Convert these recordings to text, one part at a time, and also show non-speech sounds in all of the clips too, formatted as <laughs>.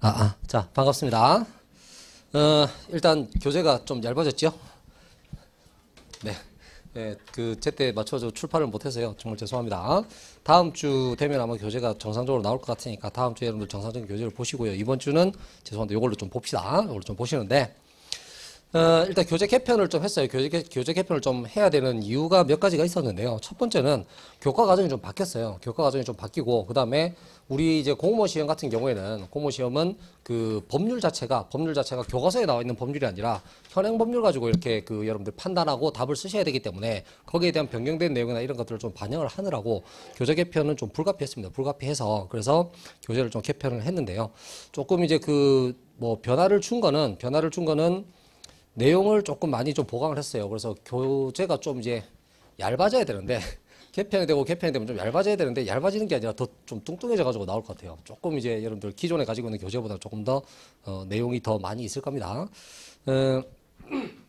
아, 아, 자, 반갑습니다. 어, 일단 교재가 좀 얇아졌죠? 네. 네, 그 제때 맞춰서 출판을 못해서요. 정말 죄송합니다. 다음 주 되면 아마 교재가 정상적으로 나올 것 같으니까 다음 주에 여러분들 정상적인 교재를 보시고요. 이번 주는 죄송한데 이걸로 좀 봅시다. 이걸로 좀 보시는데 어, 일단 교재 개편을 좀 했어요. 교재, 교재 개편을 좀 해야 되는 이유가 몇 가지가 있었는데요. 첫 번째는 교과 과정이 좀 바뀌었어요. 교과 과정이 좀 바뀌고 그다음에 우리 이제 공무원 시험 같은 경우에는 공무원 시험은 그 법률 자체가 법률 자체가 교과서에 나와 있는 법률이 아니라 현행 법률 가지고 이렇게 그 여러분들 판단하고 답을 쓰셔야 되기 때문에 거기에 대한 변경된 내용이나 이런 것들을 좀 반영을 하느라고 교재 개편은 좀 불가피했습니다. 불가피해서 그래서 교재를 좀 개편을 했는데요. 조금 이제 그 뭐 변화를 준 거는 변화를 준 거는 내용을 조금 많이 좀 보강을 했어요. 그래서 교재가 좀 이제 얇아져야 되는데 <laughs> 개편이 되고 개편이 되면 좀 얇아져야 되는데 얇아지는 게 아니라 더 좀 뚱뚱해져 가지고 나올 것 같아요. 조금 이제 여러분들 기존에 가지고 있는 교재보다 조금 더 어, 내용이 더 많이 있을 겁니다. 음, <clears throat>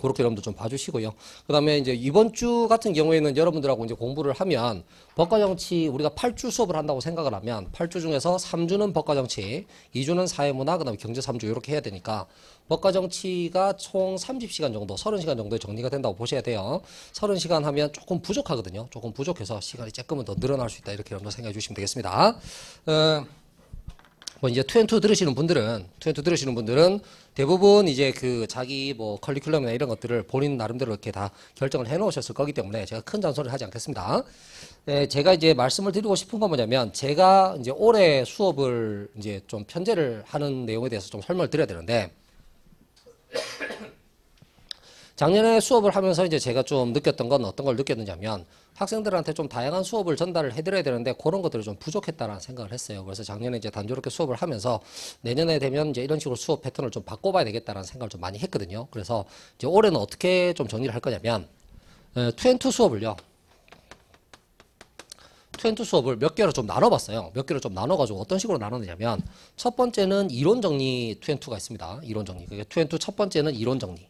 그렇게 여러분들 좀 봐주시고요. 그 다음에 이제 이번 주 같은 경우에는 여러분들하고 이제 공부를 하면 법과정치 우리가 8주 수업을 한다고 생각을 하면 8주 중에서 3주는 법과정치, 2주는 사회문화, 그 다음에 경제 3주 이렇게 해야 되니까 법과정치가 총 30시간 정도, 30시간 정도의 정리가 된다고 보셔야 돼요. 30시간 하면 조금 부족하거든요. 조금 부족해서 시간이 조금은 더 늘어날 수 있다 이렇게 여러분들 생각해 주시면 되겠습니다. 음, 뭐 이제 투앤투 들으시는 분들은 투앤투 들으시는 분들은 대부분 이제 그 자기 뭐 커리큘럼이나 이런 것들을 본인 나름대로 이렇게 다 결정을 해놓으셨을 거기 때문에 제가 큰 잔소리를 하지 않겠습니다. 네, 제가 이제 말씀을 드리고 싶은 건 뭐냐면 제가 이제 올해 수업을 이제 좀 편제를 하는 내용에 대해서 좀 설명을 드려야 되는데 작년에 수업을 하면서 이제 제가 좀 느꼈던 건 어떤 걸 느꼈느냐면 학생들한테 좀 다양한 수업을 전달을 해드려야 되는데 그런 것들이 좀 부족했다라는 생각을 했어요. 그래서 작년에 이제 단조롭게 수업을 하면서 내년에 되면 이제 이런 식으로 수업 패턴을 좀 바꿔봐야 되겠다라는 생각을 좀 많이 했거든요. 그래서 이제 올해는 어떻게 좀 정리를 할 거냐면 투앤투 수업을요. 투앤투 수업을 몇 개로 좀 나눠봤어요. 몇 개로 좀 나눠가지고 어떤 식으로 나눴냐면첫 번째는 이론 정리 투앤투가 있습니다. 이론 정리. 그게 투앤투 첫 번째는 이론 정리.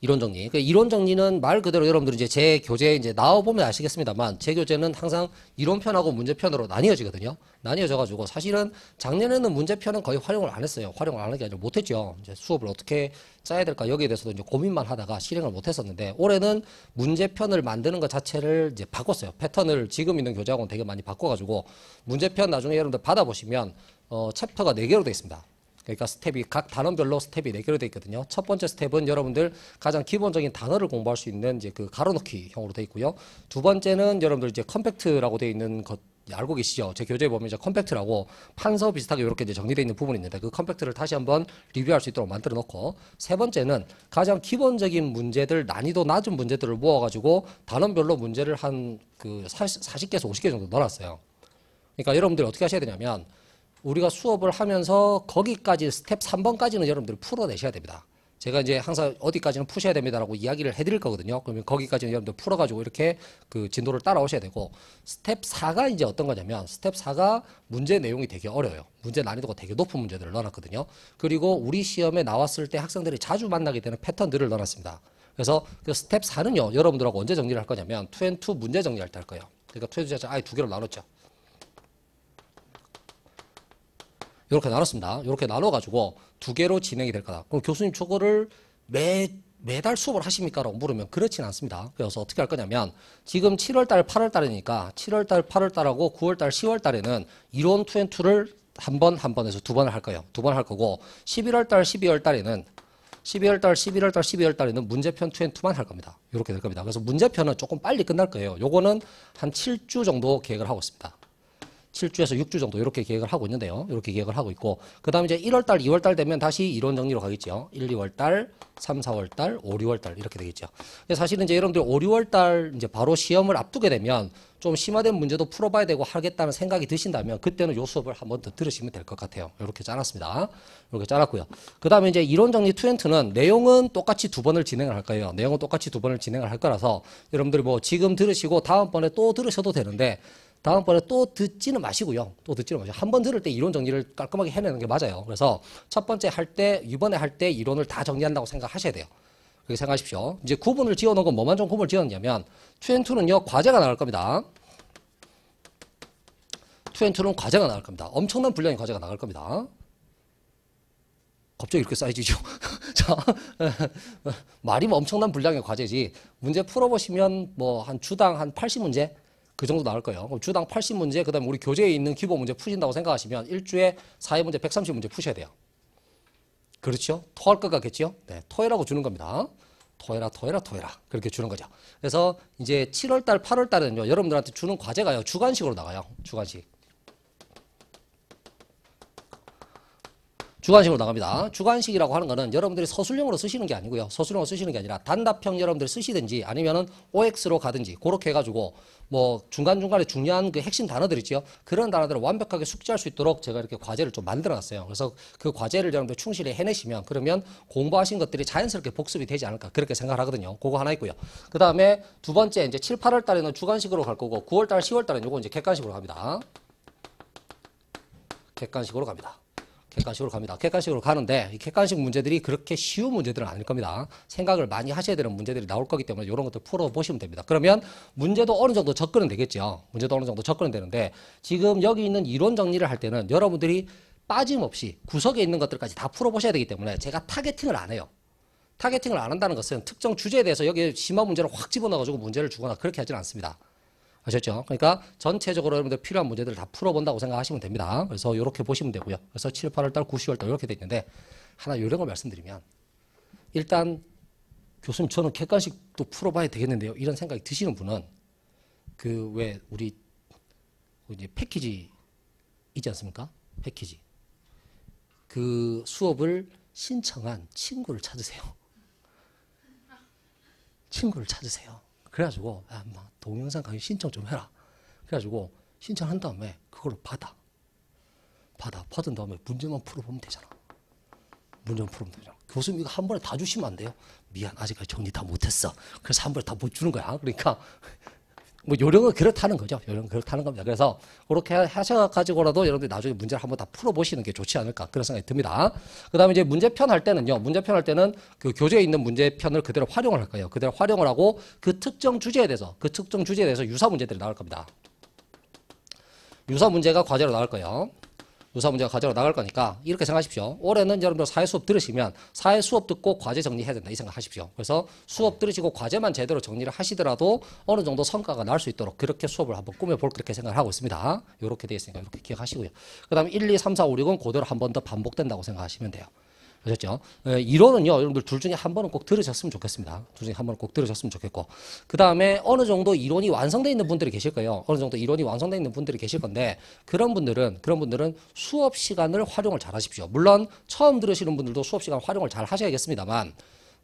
이론 정리. 그 그러니까 이론 정리는 말 그대로 여러분들 이제 제 교재 이제 나와 보면 아시겠습니다만 제 교재는 항상 이론 편하고 문제 편으로 나뉘어지거든요. 나뉘어져 가지고 사실은 작년에는 문제 편은 거의 활용을 안 했어요. 활용을 안한게 아니라 못했죠. 이제 수업을 어떻게 짜야 될까 여기에 대해서도 이제 고민만 하다가 실행을 못했었는데 올해는 문제 편을 만드는 것 자체를 이제 바꿨어요. 패턴을 지금 있는 교재하고는 되게 많이 바꿔가지고 문제 편 나중에 여러분들 받아보시면 어 챕터가 4 개로 되어 있습니다. 그러니까 스텝이 각 단원별로 스텝이 네 개로 되어 있거든요. 첫 번째 스텝은 여러분들 가장 기본적인 단어를 공부할 수 있는 이제 그 가로놓기형으로 되어 있고요. 두 번째는 여러분들 이제 컴팩트라고 되어 있는 것 알고 계시죠? 제 교재에 보면 이제 컴팩트라고 판서 비슷하게 이렇게 이제 정리되어 있는 부분이 있는데 그 컴팩트를 다시 한번 리뷰할 수 있도록 만들어 놓고 세 번째는 가장 기본적인 문제들 난이도 낮은 문제들을 모아가지고 단원별로 문제를 한그 40개에서 50개 정도 넣어놨어요. 그러니까 여러분들이 어떻게 하셔야 되냐면 우리가 수업을 하면서 거기까지 스텝 3번까지는 여러분들이 풀어내셔야 됩니다. 제가 이제 항상 어디까지는 푸셔야 됩니다라고 이야기를 해드릴 거거든요. 그러면 거기까지는 여러분들 풀어가지고 이렇게 그 진도를 따라오셔야 되고 스텝 4가 이제 어떤 거냐면 스텝 4가 문제 내용이 되게 어려요. 문제 난이도가 되게 높은 문제들을 넣어놨거든요. 그리고 우리 시험에 나왔을 때 학생들이 자주 만나게 되는 패턴들을 넣어놨습니다. 그래서 그 스텝 4는요 여러분들하고 언제 정리를 할 거냐면 2&2 문제 정리할 때 할 거예요. 그러니까 2&2 자체 아예 두 개로 나눴죠. 이렇게 나눴습니다. 이렇게 나눠가지고 두 개로 진행이 될 거다. 그럼 교수님 저거를 매, 매달 수업을 하십니까? 라고 물으면 그렇진 않습니다. 그래서 어떻게 할 거냐면 지금 7월달, 8월달이니까 7월달, 8월달하고 9월달, 10월달에는 이론 2 2를한 번, 한 번에서 두 번을 할 거예요. 두 번 할 거고 11월달, 12월달에는 12월달, 11월달, 12월달에는 문제편 2 2만할 겁니다. 이렇게 될 겁니다. 그래서 문제편은 조금 빨리 끝날 거예요. 요거는 한 7주 정도 계획을 하고 있습니다. 7주에서 6주 정도 이렇게 계획을 하고 있는데요. 이렇게 계획을 하고 있고 그다음에 이제 1월 달, 2월 달 되면 다시 이론 정리로 가겠죠. 1, 2월 달, 3, 4월 달, 5, 6월 달 이렇게 되겠죠. 사실은 이제 여러분들 5, 6월 달 이제 바로 시험을 앞두게 되면 좀 심화된 문제도 풀어봐야 되고 하겠다는 생각이 드신다면 그때는 요 수업을 한번 더 들으시면 될 것 같아요. 이렇게 짜놨습니다. 이렇게 짜놨고요. 그 다음에 이제 이론 정리 투엔트는 내용은 똑같이 두 번을 진행을 할 거예요. 내용은 똑같이 두 번을 진행을 할 거라서 여러분들이 뭐 지금 들으시고 다음번에 또 들으셔도 되는데 다음번에 또 듣지는 마시고요. 또 듣지는 마시고 한번 들을 때 이론 정리를 깔끔하게 해내는 게 맞아요. 그래서 첫 번째 할 때, 이번에 할 때 이론을 다 정리한다고 생각하셔야 돼요. 그렇게 생각하십시오. 이제 구분을 지어놓은 건 뭐만 좀 구분을 지었냐면 투앤투는요 과제가 나올 겁니다. 투앤투는 과제가 나올 겁니다. 엄청난 분량의 과제가 나올 겁니다. 갑자기 이렇게 사이즈죠. <laughs> 자, <laughs> 말이 면 뭐 엄청난 분량의 과제지. 문제 풀어보시면 뭐 한 주당 한 80문제 그 정도 나올 거예요. 그럼 주당 80문제, 그 다음에 우리 교재에 있는 기본 문제 푸신다고 생각하시면 일주에 사회문제 130문제 푸셔야 돼요. 그렇죠? 토할 것 같겠죠? 네, 토해라고 주는 겁니다. 토해라, 토해라, 토해라. 그렇게 주는 거죠. 그래서 이제 7월달, 8월달은요, 여러분들한테 주는 과제가요, 주간식으로 나가요. 주간식. 주관식으로 나갑니다. 주관식이라고 하는 거는 여러분들이 서술형으로 쓰시는 게 아니고요. 서술형으로 쓰시는 게 아니라 단답형 여러분들이 쓰시든지 아니면은 OX로 가든지 그렇게 해가지고 뭐 중간중간에 중요한 그 핵심 단어들 있죠 그런 단어들을 완벽하게 숙지할 수 있도록 제가 이렇게 과제를 좀 만들어 놨어요. 그래서 그 과제를 여러분들 충실히 해내시면 그러면 공부하신 것들이 자연스럽게 복습이 되지 않을까 그렇게 생각을 하거든요. 그거 하나 있고요. 그 다음에 두 번째 이제 7, 8월 달에는 주관식으로 갈 거고 9월 달, 10월 달은 요거 이제 객관식으로 갑니다. 객관식으로 갑니다. 객관식으로 갑니다. 객관식으로 가는데 이 객관식 문제들이 그렇게 쉬운 문제들은 아닐 겁니다. 생각을 많이 하셔야 되는 문제들이 나올 거기 때문에 이런 것들 풀어보시면 됩니다. 그러면 문제도 어느 정도 접근은 되겠죠. 문제도 어느 정도 접근은 되는데 지금 여기 있는 이론 정리를 할 때는 여러분들이 빠짐없이 구석에 있는 것들까지 다 풀어보셔야 되기 때문에 제가 타겟팅을 안 해요. 타겟팅을 안 한다는 것은 특정 주제에 대해서 여기에 심화 문제를 확 집어넣어가지고 문제를 주거나 그렇게 하지는 않습니다. 아셨죠? 그러니까 전체적으로 여러분들 필요한 문제들을 다 풀어본다고 생각하시면 됩니다. 그래서 이렇게 보시면 되고요. 그래서 7, 8월 달, 9, 10월 달 이렇게 돼 있는데 하나 요령을 말씀드리면 일단 교수님 저는 객관식도 풀어봐야 되겠는데요. 이런 생각이 드시는 분은 그 왜 우리 이제 패키지 있지 않습니까? 패키지 그 수업을 신청한 친구를 찾으세요. 친구를 찾으세요. 그래가지고 아, 막 동영상 강의 신청 좀 해라. 그래가지고 신청한 다음에 그걸로 받아. 받아. 받은 다음에 문제만 풀어보면 되잖아. 문제만 풀어보면 되잖아. 교수님 이거 한 번에 다 주시면 안 돼요? 미안 아직까지 정리 다 못했어. 그래서 한 번에 다 못 주는 거야. 그러니까 뭐 요령은 그렇다는 거죠. 요령은 그렇다는 겁니다. 그래서 그렇게 하셔가지고라도 여러분들 이 나중에 문제를 한번 다 풀어보시는 게 좋지 않을까 그런 생각이 듭니다. 그 다음에 이제 문제편 할 때는요. 문제편 할 때는 그 교재에 있는 문제편을 그대로 활용을 할 거예요. 그대로 활용을 하고 그 특정 주제에 대해서 그 특정 주제에 대해서 유사 문제들이 나올 겁니다. 유사 문제가 과제로 나올 거예요. 유사 문제가 가져러 나갈 거니까 이렇게 생각하십시오. 올해는 여러분들 사회 수업 들으시면 사회 수업 듣고 과제 정리해야 된다 이 생각하십시오. 그래서 수업 들으시고 과제만 제대로 정리를 하시더라도 어느 정도 성과가 날 수 있도록 그렇게 수업을 한번 꾸며볼 그렇게 생각을 하고 있습니다. 이렇게 되어 있으니까 이렇게 기억하시고요. 그 다음에 1, 2, 3, 4, 5, 6은 그대로 한 번 더 반복된다고 생각하시면 돼요. 아셨죠? 예, 이론은요, 여러분들 둘 중에 한 번은 꼭 들으셨으면 좋겠습니다. 둘 중에 한 번은 꼭 들으셨으면 좋겠고. 그 다음에 어느 정도 이론이 완성되어 있는 분들이 계실 거예요. 어느 정도 이론이 완성되어 있는 분들이 계실 건데, 그런 분들은, 그런 분들은 수업 시간을 활용을 잘 하십시오. 물론, 처음 들으시는 분들도 수업 시간 활용을 잘 하셔야겠습니다만,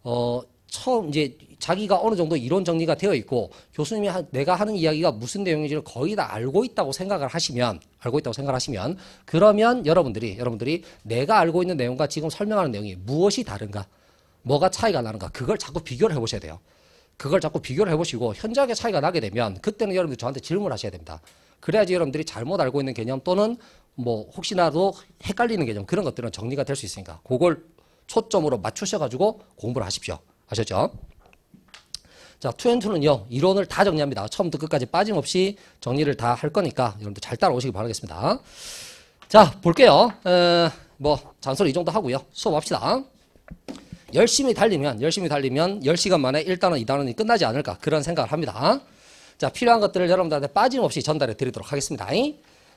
어, 처음 이제 자기가 어느 정도 이론 정리가 되어 있고 교수님이 하, 내가 하는 이야기가 무슨 내용인지를 거의 다 알고 있다고 생각을 하시면 알고 있다고 생각하시면 그러면 여러분들이 여러분들이 내가 알고 있는 내용과 지금 설명하는 내용이 무엇이 다른가 뭐가 차이가 나는가 그걸 자꾸 비교를 해보셔야 돼요. 그걸 자꾸 비교를 해보시고 현저하게 차이가 나게 되면 그때는 여러분들 저한테 질문을 하셔야 됩니다. 그래야지 여러분들이 잘못 알고 있는 개념 또는 뭐 혹시나도 헷갈리는 개념 그런 것들은 정리가 될 수 있으니까 그걸 초점으로 맞추셔가지고 공부를 하십시오. 아셨죠? 자, 투앤투는요. 이론을 다 정리합니다. 처음부터 끝까지 빠짐없이 정리를 다 할 거니까 여러분들 잘 따라오시기 바라겠습니다. 자, 볼게요. 에, 뭐 잔소리 이 정도 하고요. 수업합시다. 열심히 달리면 열심히 달리면 10시간 만에 1단원, 2단원이 끝나지 않을까 그런 생각을 합니다. 자, 필요한 것들을 여러분들한테 빠짐없이 전달해 드리도록 하겠습니다.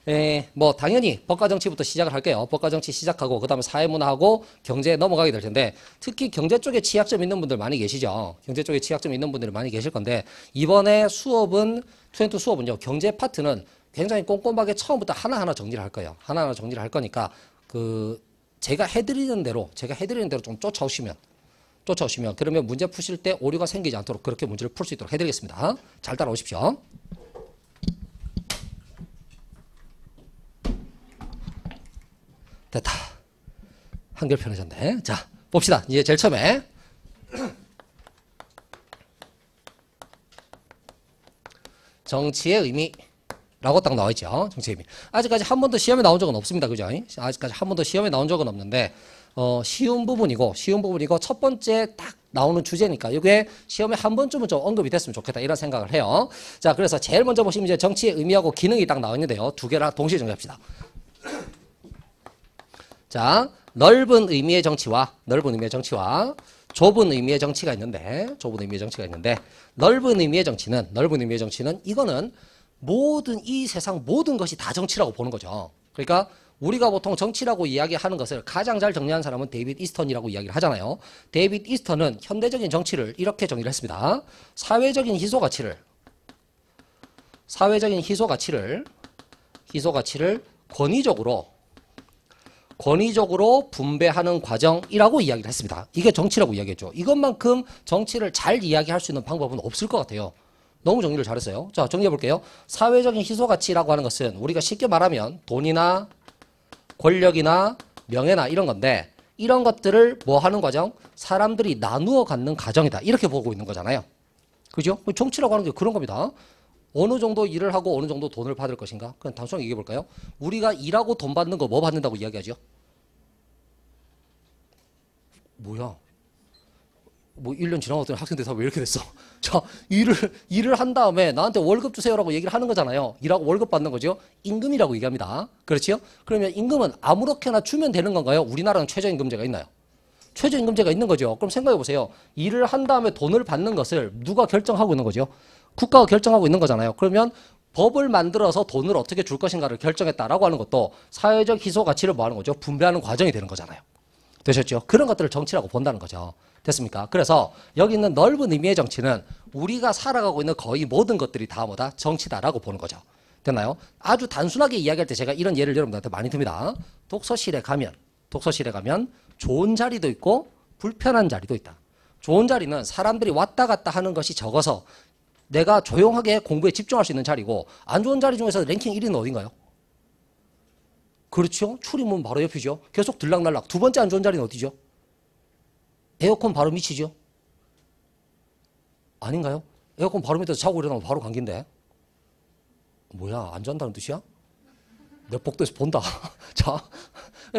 에, 예, 뭐 당연히 법과 정치부터 시작을 할게요. 법과 정치 시작하고 그다음에 사회문화하고 경제에 넘어가게 될 텐데 특히 경제 쪽에 취약점 있는 분들 많이 계시죠. 경제 쪽에 취약점 있는 분들이 많이 계실 건데 이번에 수업은 투엔투 수업은요. 경제 파트는 굉장히 꼼꼼하게 처음부터 하나하나 정리를 할 거예요. 하나하나 정리를 할 거니까 그 제가 해드리는 대로 제가 해드리는 대로 좀 쫓아오시면 쫓아오시면 그러면 문제 푸실 때 오류가 생기지 않도록 그렇게 문제를 풀 수 있도록 해드리겠습니다. 잘 따라오십시오. 됐다. 한결 편해졌네. 자, 봅시다. 이제 제일 처음에. 정치의 의미라고 딱 나와 있죠. 정치의 의미. 아직까지 한 번도 시험에 나온 적은 없습니다. 그죠? 아직까지 한 번도 시험에 나온 적은 없는데, 어, 쉬운 부분이고, 쉬운 부분이고, 첫 번째 딱 나오는 주제니까 이게 시험에 한 번쯤은 좀 언급이 됐으면 좋겠다 이런 생각을 해요. 자, 그래서 제일 먼저 보시면 이제 정치의 의미하고 기능이 딱 나와 있는데요. 두 개를 동시에 정리합시다. 자, 넓은 의미의 정치와 넓은 의미의 정치와 좁은 의미의 정치가 있는데 좁은 의미의 정치가 있는데 넓은 의미의 정치는 넓은 의미의 정치는 이거는 모든 이 세상 모든 것이 다 정치라고 보는 거죠. 그러니까 우리가 보통 정치라고 이야기하는 것을 가장 잘 정리한 사람은 데이빗 이스턴이라고 이야기를 하잖아요. 데이빗 이스턴은 현대적인 정치를 이렇게 정리를 했습니다. 사회적인 희소 가치를 사회적인 희소 가치를 희소 가치를 권위적으로 권위적으로 분배하는 과정이라고 이야기를 했습니다. 이게 정치라고 이야기했죠. 이것만큼 정치를 잘 이야기할 수 있는 방법은 없을 것 같아요. 너무 정리를 잘했어요. 자, 정리해 볼게요. 사회적인 희소 가치라고 하는 것은 우리가 쉽게 말하면 돈이나 권력이나 명예나 이런 건데 이런 것들을 뭐 하는 과정? 사람들이 나누어 갖는 과정이다. 이렇게 보고 있는 거잖아요. 그죠? 정치라고 하는 게 그런 겁니다. 어느 정도 일을 하고 어느 정도 돈을 받을 것인가? 그냥 단순하게 얘기해 볼까요? 우리가 일하고 돈 받는 거 뭐 받는다고 이야기하죠? 뭐야? 뭐 1년 지나갔더니 학생 대사 왜 이렇게 됐어? <laughs> 자, 일을, 일을 한 다음에 나한테 월급 주세요라고 얘기를 하는 거잖아요. 일하고 월급 받는 거죠. 임금이라고 얘기합니다. 그렇지요? 그러면 임금은 아무렇게나 주면 되는 건가요? 우리나라는 최저임금제가 있나요? 최저임금제가 있는 거죠. 그럼 생각해 보세요. 일을 한 다음에 돈을 받는 것을 누가 결정하고 있는 거죠? 국가가 결정하고 있는 거잖아요. 그러면 법을 만들어서 돈을 어떻게 줄 것인가를 결정했다라고 하는 것도 사회적 희소 가치를 뭐 하는 거죠? 분배하는 과정이 되는 거잖아요. 되셨죠? 그런 것들을 정치라고 본다는 거죠. 됐습니까? 그래서 여기 있는 넓은 의미의 정치는 우리가 살아가고 있는 거의 모든 것들이 다 뭐다 정치다라고 보는 거죠. 됐나요? 아주 단순하게 이야기할 때 제가 이런 예를 여러분들한테 많이 듭니다. 독서실에 가면 독서실에 가면 좋은 자리도 있고 불편한 자리도 있다. 좋은 자리는 사람들이 왔다 갔다 하는 것이 적어서 내가 조용하게 공부에 집중할 수 있는 자리고 안 좋은 자리 중에서 랭킹 1위는 어딘가요? 그렇죠? 출입문 바로 옆이죠. 계속 들락날락. 두 번째 안 좋은 자리는 어디죠? 에어컨 바로 밑이죠. 아닌가요? 에어컨 바로 밑에서 자고 일어나면 바로 감긴데 뭐야, 안 잔다는 뜻이야? 내 복도에서 본다. <laughs> 자,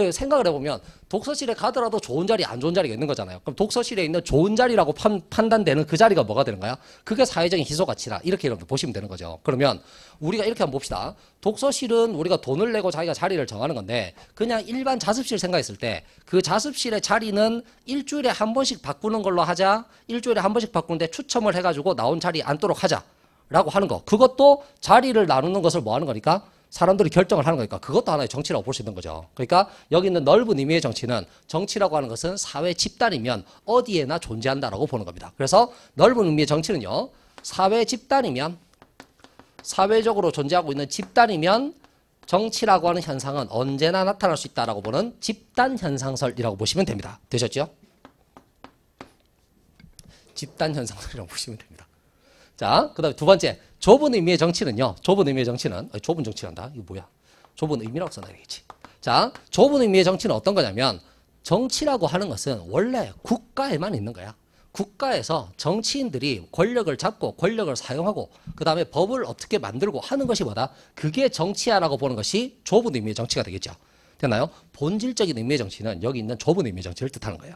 예, 생각을 해보면 독서실에 가더라도 좋은 자리 안 좋은 자리가 있는 거잖아요. 그럼 독서실에 있는 좋은 자리라고 판, 판단되는 그 자리가 뭐가 되는 거야? 그게 사회적인 희소가치다. 이렇게 여러분 보시면 되는 거죠. 그러면 우리가 이렇게 한번 봅시다. 독서실은 우리가 돈을 내고 자기가 자리를 정하는 건데 그냥 일반 자습실 생각했을 때 그 자습실의 자리는 일주일에 한 번씩 바꾸는 걸로 하자. 일주일에 한 번씩 바꾸는데 추첨을 해가지고 나온 자리 앉도록 하자. 라고 하는 거. 그것도 자리를 나누는 것을 뭐 하는 거니까? 사람들이 결정을 하는 거니까 그것도 하나의 정치라고 볼 수 있는 거죠. 그러니까 여기 있는 넓은 의미의 정치는 정치라고 하는 것은 사회 집단이면 어디에나 존재한다라고 보는 겁니다. 그래서 넓은 의미의 정치는요. 사회 집단이면 사회적으로 존재하고 있는 집단이면 정치라고 하는 현상은 언제나 나타날 수 있다라고 보는 집단 현상설이라고 보시면 됩니다. 되셨죠? 집단 현상설이라고 보시면 됩니다. 자, 그 다음에 두 번째. 좁은 의미의 정치는요. 좁은 의미의 정치는, 아니, 좁은 정치란다. 이거 뭐야? 좁은 의미라고 써놔야 되겠지. 자, 좁은 의미의 정치는 어떤 거냐면 정치라고 하는 것은 원래 국가에만 있는 거야. 국가에서 정치인들이 권력을 잡고 권력을 사용하고 그 다음에 법을 어떻게 만들고 하는 것이 뭐다? 그게 정치야라고 보는 것이 좁은 의미의 정치가 되겠죠. 되나요? 본질적인 의미의 정치는 여기 있는 좁은 의미의 정치를 뜻하는 거예요.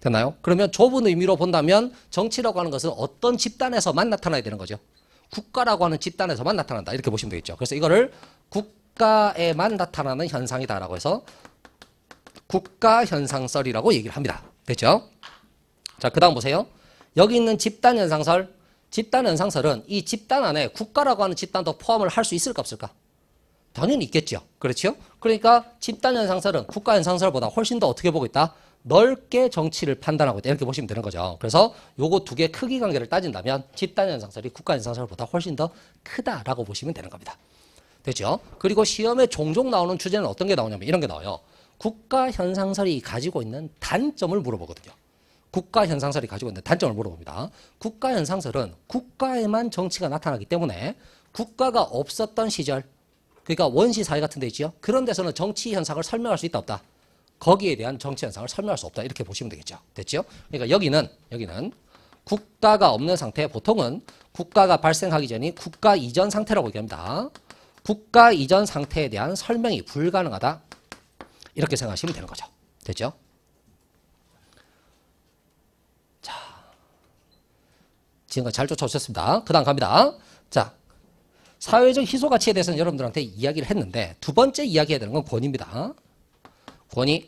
되나요? 그러면 좁은 의미로 본다면 정치라고 하는 것은 어떤 집단에서만 나타나야 되는 거죠. 국가라고 하는 집단에서만 나타난다. 이렇게 보시면 되겠죠. 그래서 이거를 국가에만 나타나는 현상이다라고 해서 국가 현상설이라고 얘기를 합니다. 됐죠? 자, 그 다음 보세요. 여기 있는 집단 현상설. 집단 현상설은 이 집단 안에 국가라고 하는 집단도 포함을 할 수 있을까 없을까? 당연히 있겠죠. 그렇죠? 그러니까 집단 현상설은 국가 현상설보다 훨씬 더 어떻게 보고 있다? 넓게 정치를 판단하고 있다. 이렇게 보시면 되는 거죠. 그래서 요거 두개의 크기 관계를 따진다면 집단 현상설이 국가 현상설보다 훨씬 더 크다라고 보시면 되는 겁니다. 되죠? 그리고 시험에 종종 나오는 주제는 어떤 게 나오냐면 이런 게 나와요. 국가 현상설이 가지고 있는 단점을 물어보거든요. 국가 현상설이 가지고 있는 단점을 물어봅니다. 국가 현상설은 국가에만 정치가 나타나기 때문에 국가가 없었던 시절, 그러니까 원시 사회 같은 데있죠 그런 데서는 정치 현상을 설명할 수 있다 없다. 거기에 대한 정치 현상을 설명할 수 없다. 이렇게 보시면 되겠죠. 됐죠? 그러니까 여기는 여기는 국가가 없는 상태 보통은 국가가 발생하기 전이 국가 이전 상태라고 얘기합니다. 국가 이전 상태에 대한 설명이 불가능하다. 이렇게 생각하시면 되는 거죠. 됐죠? 자, 지금까지 잘 쫓아오셨습니다. 그 다음 갑니다. 자, 사회적 희소가치에 대해서는 여러분들한테 이야기를 했는데 두 번째 이야기해야 되는 건 권입니다. 권위.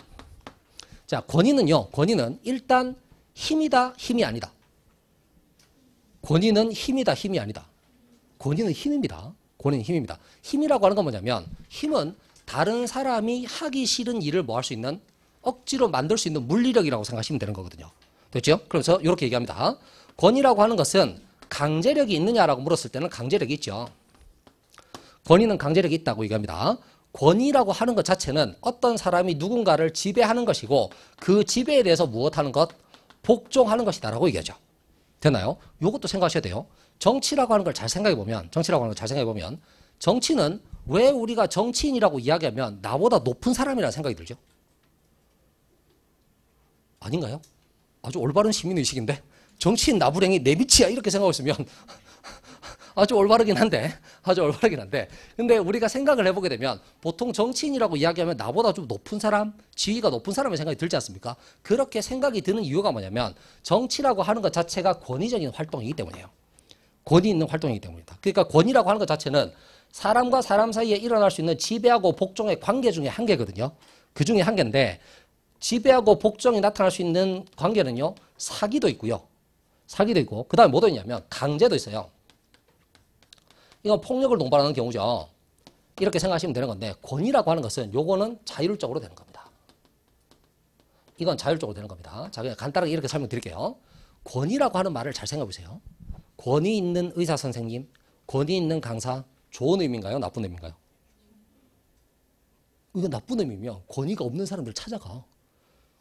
자, 권위는요. 권위는 일단 힘이다, 힘이 아니다. 권위는 힘이다, 힘이 아니다. 권위는 힘입니다. 권위는 힘입니다. 힘이라고 하는 건 뭐냐면 힘은 다른 사람이 하기 싫은 일을 뭐 할 수 있는 억지로 만들 수 있는 물리력이라고 생각하시면 되는 거거든요. 됐죠? 그래서 이렇게 얘기합니다. 권위라고 하는 것은 강제력이 있느냐라고 물었을 때는 강제력이 있죠. 권위는 강제력이 있다고 얘기합니다. 권위라고 하는 것 자체는 어떤 사람이 누군가를 지배하는 것이고 그 지배에 대해서 무엇하는 것? 복종하는 것이다라고 얘기하죠. 되나요? 이것도 생각하셔야 돼요. 정치라고 하는 걸 잘 생각해보면 정치라고 하는 걸 잘 생각해보면 정치는 왜 우리가 정치인이라고 이야기하면 나보다 높은 사람이라는 생각이 들죠? 아닌가요? 아주 올바른 시민의식인데 정치인 나부랭이 내 밑이야 이렇게 생각하으면 아주 올바르긴 한데, 아주 올바르긴 한데. 근데 우리가 생각을 해보게 되면 보통 정치인이라고 이야기하면 나보다 좀 높은 사람, 지위가 높은 사람의 생각이 들지 않습니까? 그렇게 생각이 드는 이유가 뭐냐면 정치라고 하는 것 자체가 권위적인 활동이기 때문이에요. 권위 있는 활동이기 때문이다. 그러니까 권위라고 하는 것 자체는 사람과 사람 사이에 일어날 수 있는 지배하고 복종의 관계 중에 한계거든요그 중에 한계인데 지배하고 복종이 나타날 수 있는 관계는요. 사기도 있고요. 사기도 있고 그다음에 뭐도 있냐면 강제도 있어요. 이건 폭력을 동반하는 경우죠. 이렇게 생각하시면 되는 건데 권위라고 하는 것은 요거는 자율적으로 되는 겁니다. 이건 자율적으로 되는 겁니다. 자, 그냥 간단하게 이렇게 설명드릴게요. 권위라고 하는 말을 잘 생각해 보세요. 권위 있는 의사 선생님, 권위 있는 강사, 좋은 의미인가요? 나쁜 의미인가요? 이건 나쁜 의미면 권위가 없는 사람들 찾아가.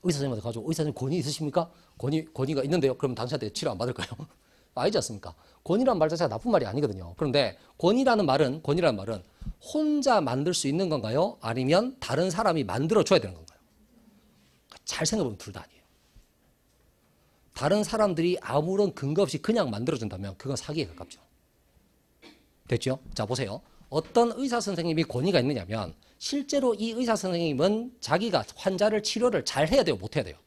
의사 선생님한테 가지 의사 선생님 권위 있으십니까? 권위 권위가 있는데요. 그럼 당신한테 치료 안 받을까요? <laughs> 아니지 않습니까? 권위란 말 자체가 나쁜 말이 아니거든요. 그런데 권위라는 말은 권위라는 말은 혼자 만들 수 있는 건가요? 아니면 다른 사람이 만들어 줘야 되는 건가요? 잘 생각해보면 둘 다 아니에요. 다른 사람들이 아무런 근거 없이 그냥 만들어준다면 그건 사기에 가깝죠. 됐죠? 자 보세요. 어떤 의사 선생님이 권위가 있느냐면 실제로 이 의사 선생님은 자기가 환자를 치료를 잘 해야 돼요, 못 해야 돼요?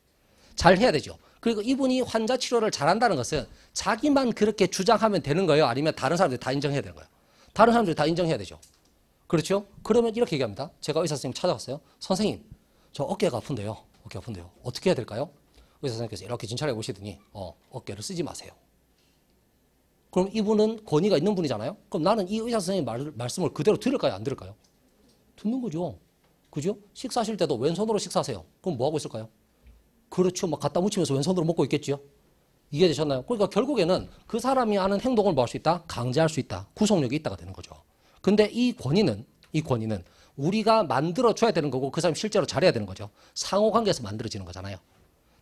잘 해야 되죠. 그리고 이분이 환자 치료를 잘한다는 것은 자기만 그렇게 주장하면 되는 거예요? 아니면 다른 사람들이 다 인정해야 되는 거예요? 다른 사람들이 다 인정해야 되죠. 그렇죠? 그러면 이렇게 얘기합니다. 제가 의사 선생님 찾아갔어요. 선생님, 저 어깨가 아픈데요. 어깨 아픈데요. 어떻게 해야 될까요? 의사 선생님께서 이렇게 진찰해 보시더니 어, 어깨를 쓰지 마세요. 그럼 이분은 권위가 있는 분이잖아요. 그럼 나는 이 의사 선생님 말, 말씀을 그대로 들을까요? 안 들을까요? 듣는 거죠. 그죠? 식사하실 때도 왼손으로 식사하세요. 그럼 뭐 하고 있을까요? 그렇죠. 막 갖다 묻히면서 왼손으로 먹고 있겠죠 이해되셨나요? 그러니까 결국에는 그 사람이 하는 행동을 뭐 할 수 있다? 강제할 수 있다. 구속력이 있다가 되는 거죠. 근데 이 권위는, 이 권위는 우리가 만들어줘야 되는 거고 그 사람이 실제로 잘해야 되는 거죠. 상호 관계에서 만들어지는 거잖아요.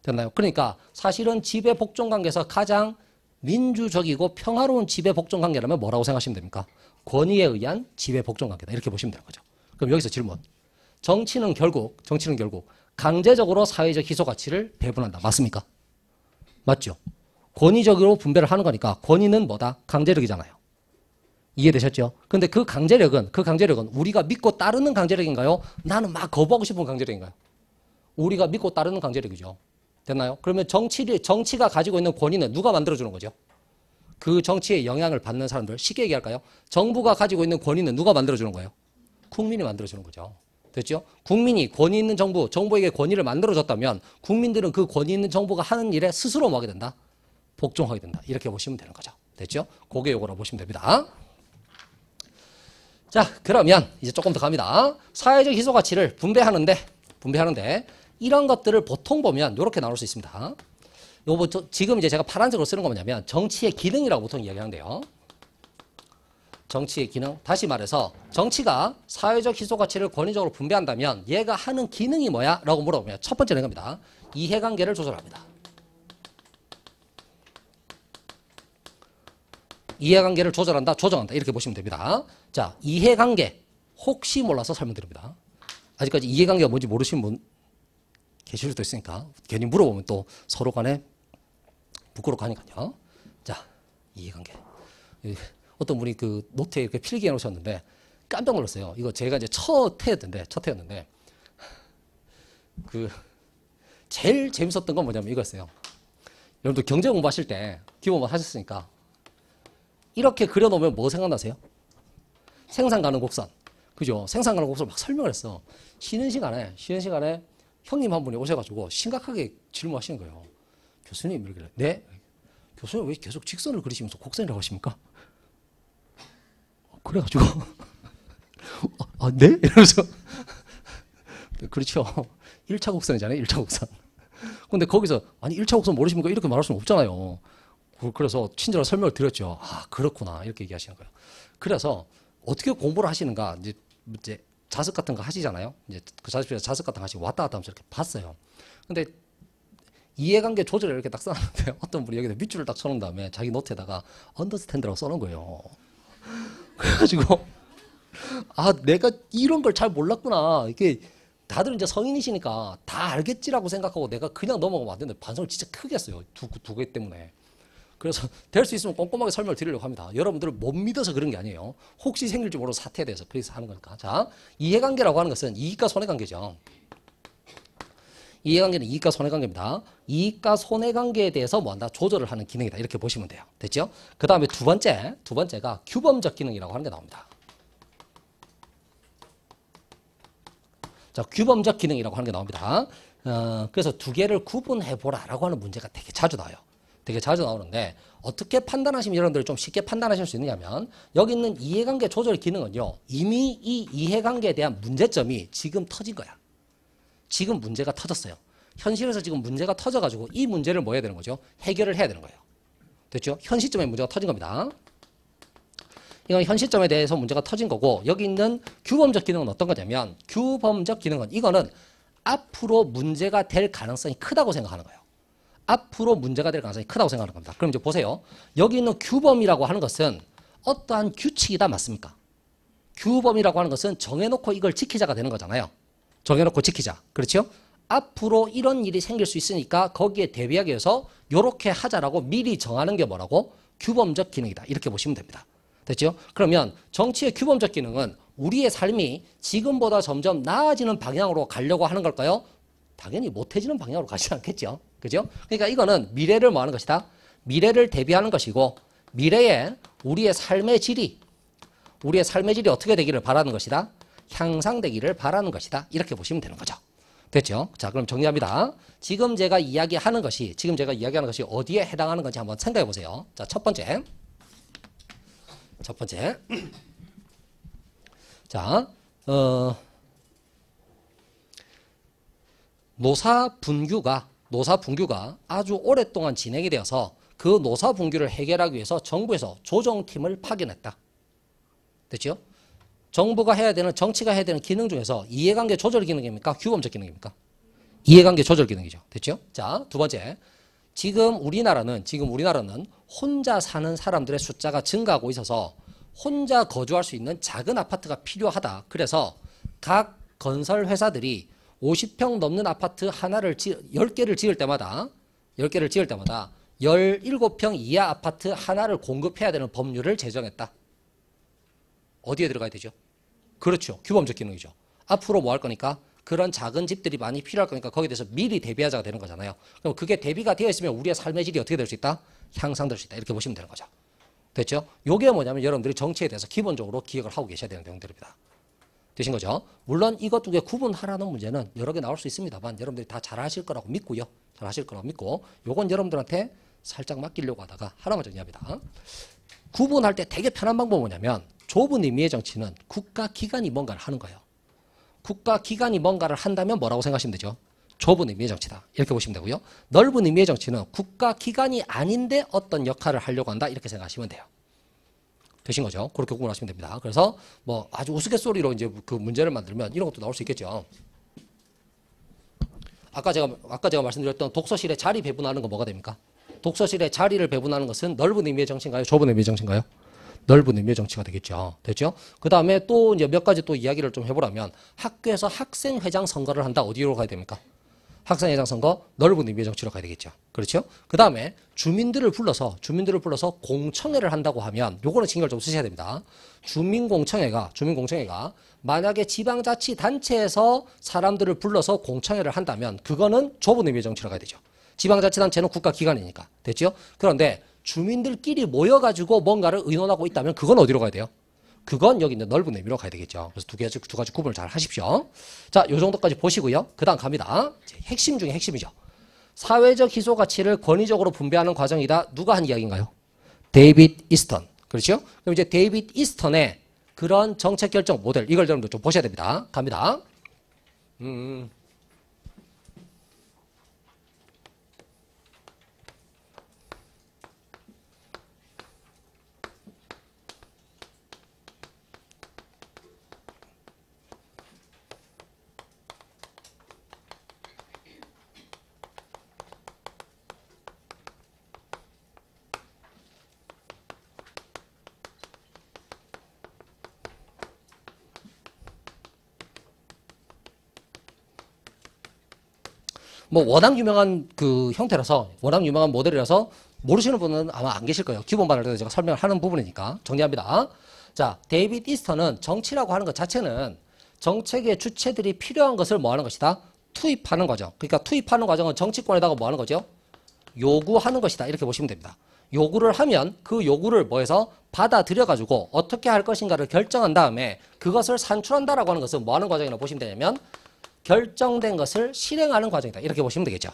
됐나요? 그러니까 사실은 지배 복종 관계에서 가장 민주적이고 평화로운 지배 복종 관계라면 뭐라고 생각하시면 됩니까? 권위에 의한 지배 복종 관계다. 이렇게 보시면 되는 거죠. 그럼 여기서 질문. 정치는 결국, 정치는 결국 강제적으로 사회적 희소 가치를 배분한다. 맞습니까? 맞죠? 권위적으로 분배를 하는 거니까 권위는 뭐다? 강제력이잖아요. 이해되셨죠? 근데 그 강제력은 그 강제력은 우리가 믿고 따르는 강제력인가요? 나는 막 거부하고 싶은 강제력인가요? 우리가 믿고 따르는 강제력이죠. 됐나요? 그러면 정치를 정치가 가지고 있는 권위는 누가 만들어 주는 거죠? 그 정치에 영향을 받는 사람들 쉽게 얘기할까요? 정부가 가지고 있는 권위는 누가 만들어 주는 거예요? 국민이 만들어 주는 거죠. 됐죠? 국민이 권위 있는 정부, 정부에게 권위를 만들어줬다면 국민들은 그 권위 있는 정부가 하는 일에 스스로 뭐 하게 된다? 복종하게 된다. 이렇게 보시면 되는 거죠. 됐죠? 고게 요거라고 보시면 됩니다. 자, 그러면 이제 조금 더 갑니다. 사회적 희소 가치를 분배하는데, 분배하는데 이런 것들을 보통 보면 이렇게 나올 수 있습니다. 요거 지금 이제 제가 파란색으로 쓰는 거 뭐냐면 정치의 기능이라고 보통 이야기하는데요. 정치의 기능, 다시 말해서 정치가 사회적 희소 가치를 권위적으로 분배한다면 얘가 하는 기능이 뭐야? 라고 물어보면 첫 번째는 겁니다. 이해관계를 조절합니다. 이해관계를 조절한다, 조정한다 이렇게 보시면 됩니다. 자, 이해관계 혹시 몰라서 설명드립니다. 아직까지 이해관계가 뭔지 모르시는 분 계실 수도 있으니까 괜히 물어보면 또 서로 간에 부끄럽고 하니까요. 자, 이해관계. 어떤 분이 그 노트에 이렇게 필기해 놓으셨는데 깜짝 놀랐어요. 이거 제가 이제 첫 해였는데, 첫 해였는데, 그, 제일 재밌었던 건 뭐냐면 이거였어요. 여러분들 경제 공부하실 때 기본만 하셨으니까 이렇게 그려놓으면 뭐 생각나세요? 생산 가능 곡선. 그죠? 생산 가능 곡선막 설명을 했어. 쉬는 시간에, 쉬는 시간에 형님 한 분이 오셔가지고 심각하게 질문하시는 거예요. 교수님, 이러길래, 네? 교수님 왜 계속 직선을 그리시면서 곡선이라고 하십니까? 그래가지고 <laughs> 아, 네? 이러면서 그렇죠. 1차 곡선이잖아요. 1차 곡선. 근데 거기서 아니 1차 곡선 모르십니까? 이렇게 말할 수는 없잖아요. 그, 그래서 친절한 설명을 드렸죠. 아 그렇구나 이렇게 얘기하시는 거예요. 그래서 어떻게 공부를 하시는가 이제, 이제 자석 같은 거 하시잖아요. 이제 그자석에서 자습 같은 거 하시고 왔다 갔다 하면서 이렇게 봤어요. 근데 이해관계 조절을 이렇게 딱 써놨는데 <laughs> 어떤 분이 여기다 밑줄을 딱 쳐놓은 다음에 자기 노트에다가 언더스탠드라고 써놓은 거예요. 그래가지고 아 내가 이런 걸 잘 몰랐구나 이게 다들 이제 성인이시니까 다 알겠지라고 생각하고 내가 그냥 넘어가면 안 되는데 반성을 진짜 크게 했어요 두 개 때문에 그래서 될 수 있으면 꼼꼼하게 설명을 드리려고 합니다 여러분들을 못 믿어서 그런 게 아니에요 혹시 생길지 모르고 사태에 대해서 그래서 하는 거니까 자 이해관계라고 하는 것은 이익과 손해관계죠 이해관계는 이익과 손해관계입니다. 이익과 손해관계에 대해서 뭐 한다? 조절을 하는 기능이다. 이렇게 보시면 돼요. 됐죠? 그 다음에 두 번째, 두 번째가 규범적 기능이라고 하는 게 나옵니다. 자, 규범적 기능이라고 하는 게 나옵니다. 어, 그래서 두 개를 구분해보라라고 하는 문제가 되게 자주 나와요. 되게 자주 나오는데 어떻게 판단하시면 여러분들 좀 쉽게 판단하실 수 있느냐면 여기 있는 이해관계 조절 기능은요 이미 이 이해관계에 대한 문제점이 지금 터진 거야 지금 문제가 터졌어요. 현실에서 지금 문제가 터져가지고 이 문제를 뭐 해야 되는 거죠? 해결을 해야 되는 거예요. 됐죠? 현실점에 문제가 터진 겁니다. 이건 현실점에 대해서 문제가 터진 거고 여기 있는 규범적 기능은 어떤 거냐면 규범적 기능은 이거는 앞으로 문제가 될 가능성이 크다고 생각하는 거예요. 앞으로 문제가 될 가능성이 크다고 생각하는 겁니다. 그럼 이제 보세요. 여기 있는 규범이라고 하는 것은 어떠한 규칙이다 맞습니까? 규범이라고 하는 것은 정해놓고 이걸 지키자가 되는 거잖아요. 정해놓고 지키자. 그렇죠? 앞으로 이런 일이 생길 수 있으니까 거기에 대비하기 위해서 이렇게 하자라고 미리 정하는 게 뭐라고? 규범적 기능이다. 이렇게 보시면 됩니다. 됐죠? 그러면 정치의 규범적 기능은 우리의 삶이 지금보다 점점 나아지는 방향으로 가려고 하는 걸까요? 당연히 못해지는 방향으로 가지 않겠죠. 그죠? 그러니까 이거는 미래를 뭐하는 것이다? 미래를 대비하는 것이고 미래에 우리의 삶의 질이 우리의 삶의 질이 어떻게 되기를 바라는 것이다? 향상되기를 바라는 것이다. 이렇게 보시면 되는 거죠. 됐죠? 자, 그럼 정리합니다. 지금 제가 이야기하는 것이, 지금 제가 이야기하는 것이 어디에 해당하는 건지 한번 생각해 보세요. 자, 첫 번째. 첫 번째. <clears throat> 자, 어, 노사 분규가, 노사 분규가 아주 오랫동안 진행이 되어서 그 노사 분규를 해결하기 위해서 정부에서 조정팀을 파견했다. 됐죠? 정부가 해야 되는 정치가 해야 되는 기능 중에서 이해관계 조절 기능입니까? 규범적 기능입니까? 이해관계 조절 기능이죠. 됐죠? 자, 두 번째. 지금 우리나라는 지금 우리나라는 혼자 사는 사람들의 숫자가 증가하고 있어서 혼자 거주할 수 있는 작은 아파트가 필요하다. 그래서 각 건설 회사들이 50평 넘는 아파트 하나를 지, 10개를 지을 때마다 10개를 지을 때마다 17평 이하 아파트 하나를 공급해야 되는 법률을 제정했다. 어디에 들어가야 되죠? 그렇죠. 규범적 기능이죠. 앞으로 뭐 할 거니까 그런 작은 집들이 많이 필요할 거니까 거기에 대해서 미리 대비하자가 되는 거잖아요. 그럼 그게 대비가 되어 있으면 우리의 삶의 질이 어떻게 될 수 있다? 향상될 수 있다. 이렇게 보시면 되는 거죠. 됐죠? 요게 뭐냐면 여러분들이 정치에 대해서 기본적으로 기억을 하고 계셔야 되는 내용들입니다. 되신 거죠? 물론 이것 두 개 구분하라는 문제는 여러 개 나올 수 있습니다만 여러분들이 다 잘하실 거라고 믿고요. 잘하실 거라고 믿고 요건 여러분들한테 살짝 맡기려고 하다가 하나만 정리합니다. 구분할 때 되게 편한 방법은 뭐냐면 좁은 의미의 정치는 국가기관이 뭔가를 하는 거예요. 국가기관이 뭔가를 한다면 뭐라고 생각하시면 되죠? 좁은 의미의 정치다. 이렇게 보시면 되고요. 넓은 의미의 정치는 국가기관이 아닌데 어떤 역할을 하려고 한다. 이렇게 생각하시면 돼요. 되신 거죠. 그렇게 구분하시면 됩니다. 그래서 뭐 아주 우스갯소리로 이제 그 문제를 만들면 이런 것도 나올 수 있겠죠. 아까 제가 아까 제가 말씀드렸던 독서실의 자리 배분하는 거 뭐가 됩니까? 독서실의 자리를 배분하는 것은 넓은 의미의 정치인가요 좁은 의미의 정치인가요 넓은 의미의 정치가 되겠죠. 되죠? 그 다음에 또 이제 몇 가지 또 이야기를 좀 해보라면 학교에서 학생회장 선거를 한다. 어디로 가야 됩니까? 학생회장 선거 넓은 의미의 정치로 가야 되겠죠. 그렇죠? 그 다음에 주민들을 불러서 주민들을 불러서 공청회를 한다고 하면 요거는 신경을 좀 쓰셔야 됩니다. 주민공청회가 주민공청회가 만약에 지방자치단체에서 사람들을 불러서 공청회를 한다면 그거는 좁은 의미의 정치로 가야 되죠. 지방자치단체는 국가기관이니까 됐죠? 그런데 주민들끼리 모여가지고 뭔가를 의논하고 있다면 그건 어디로 가야 돼요? 그건 여기 있는 넓은 의미로 가야 되겠죠. 그래서 두 가지, 두 가지 구분을 잘 하십시오. 자, 요 정도까지 보시고요. 그 다음 갑니다. 핵심 중에 핵심이죠. 사회적 희소 가치를 권위적으로 분배하는 과정이다. 누가 한 이야기인가요? 데이빗 이스턴. 그렇죠? 그럼 이제 데이빗 이스턴의 그런 정책 결정 모델. 이걸 여러분들 좀 보셔야 됩니다. 갑니다. 음. 뭐 워낙 유명한 그 형태라서 워낙 유명한 모델이라서 모르시는 분은 아마 안 계실 거예요. 기본만으로 제가 설명을 하는 부분이니까 정리합니다. 자, 데이빗 이스터는 정치라고 하는 것 자체는 정책의 주체들이 필요한 것을 뭐 하는 것이다? 투입하는 과정. 그러니까 투입하는 과정은 정치권에다가 뭐 하는 거죠? 요구하는 것이다. 이렇게 보시면 됩니다. 요구를 하면 그 요구를 뭐해서 받아들여 가지고 어떻게 할 것인가를 결정한 다음에 그것을 산출한다라고 하는 것은 뭐 하는 과정이라고 보시면 되냐면 결정된 것을 실행하는 과정이다. 이렇게 보시면 되겠죠.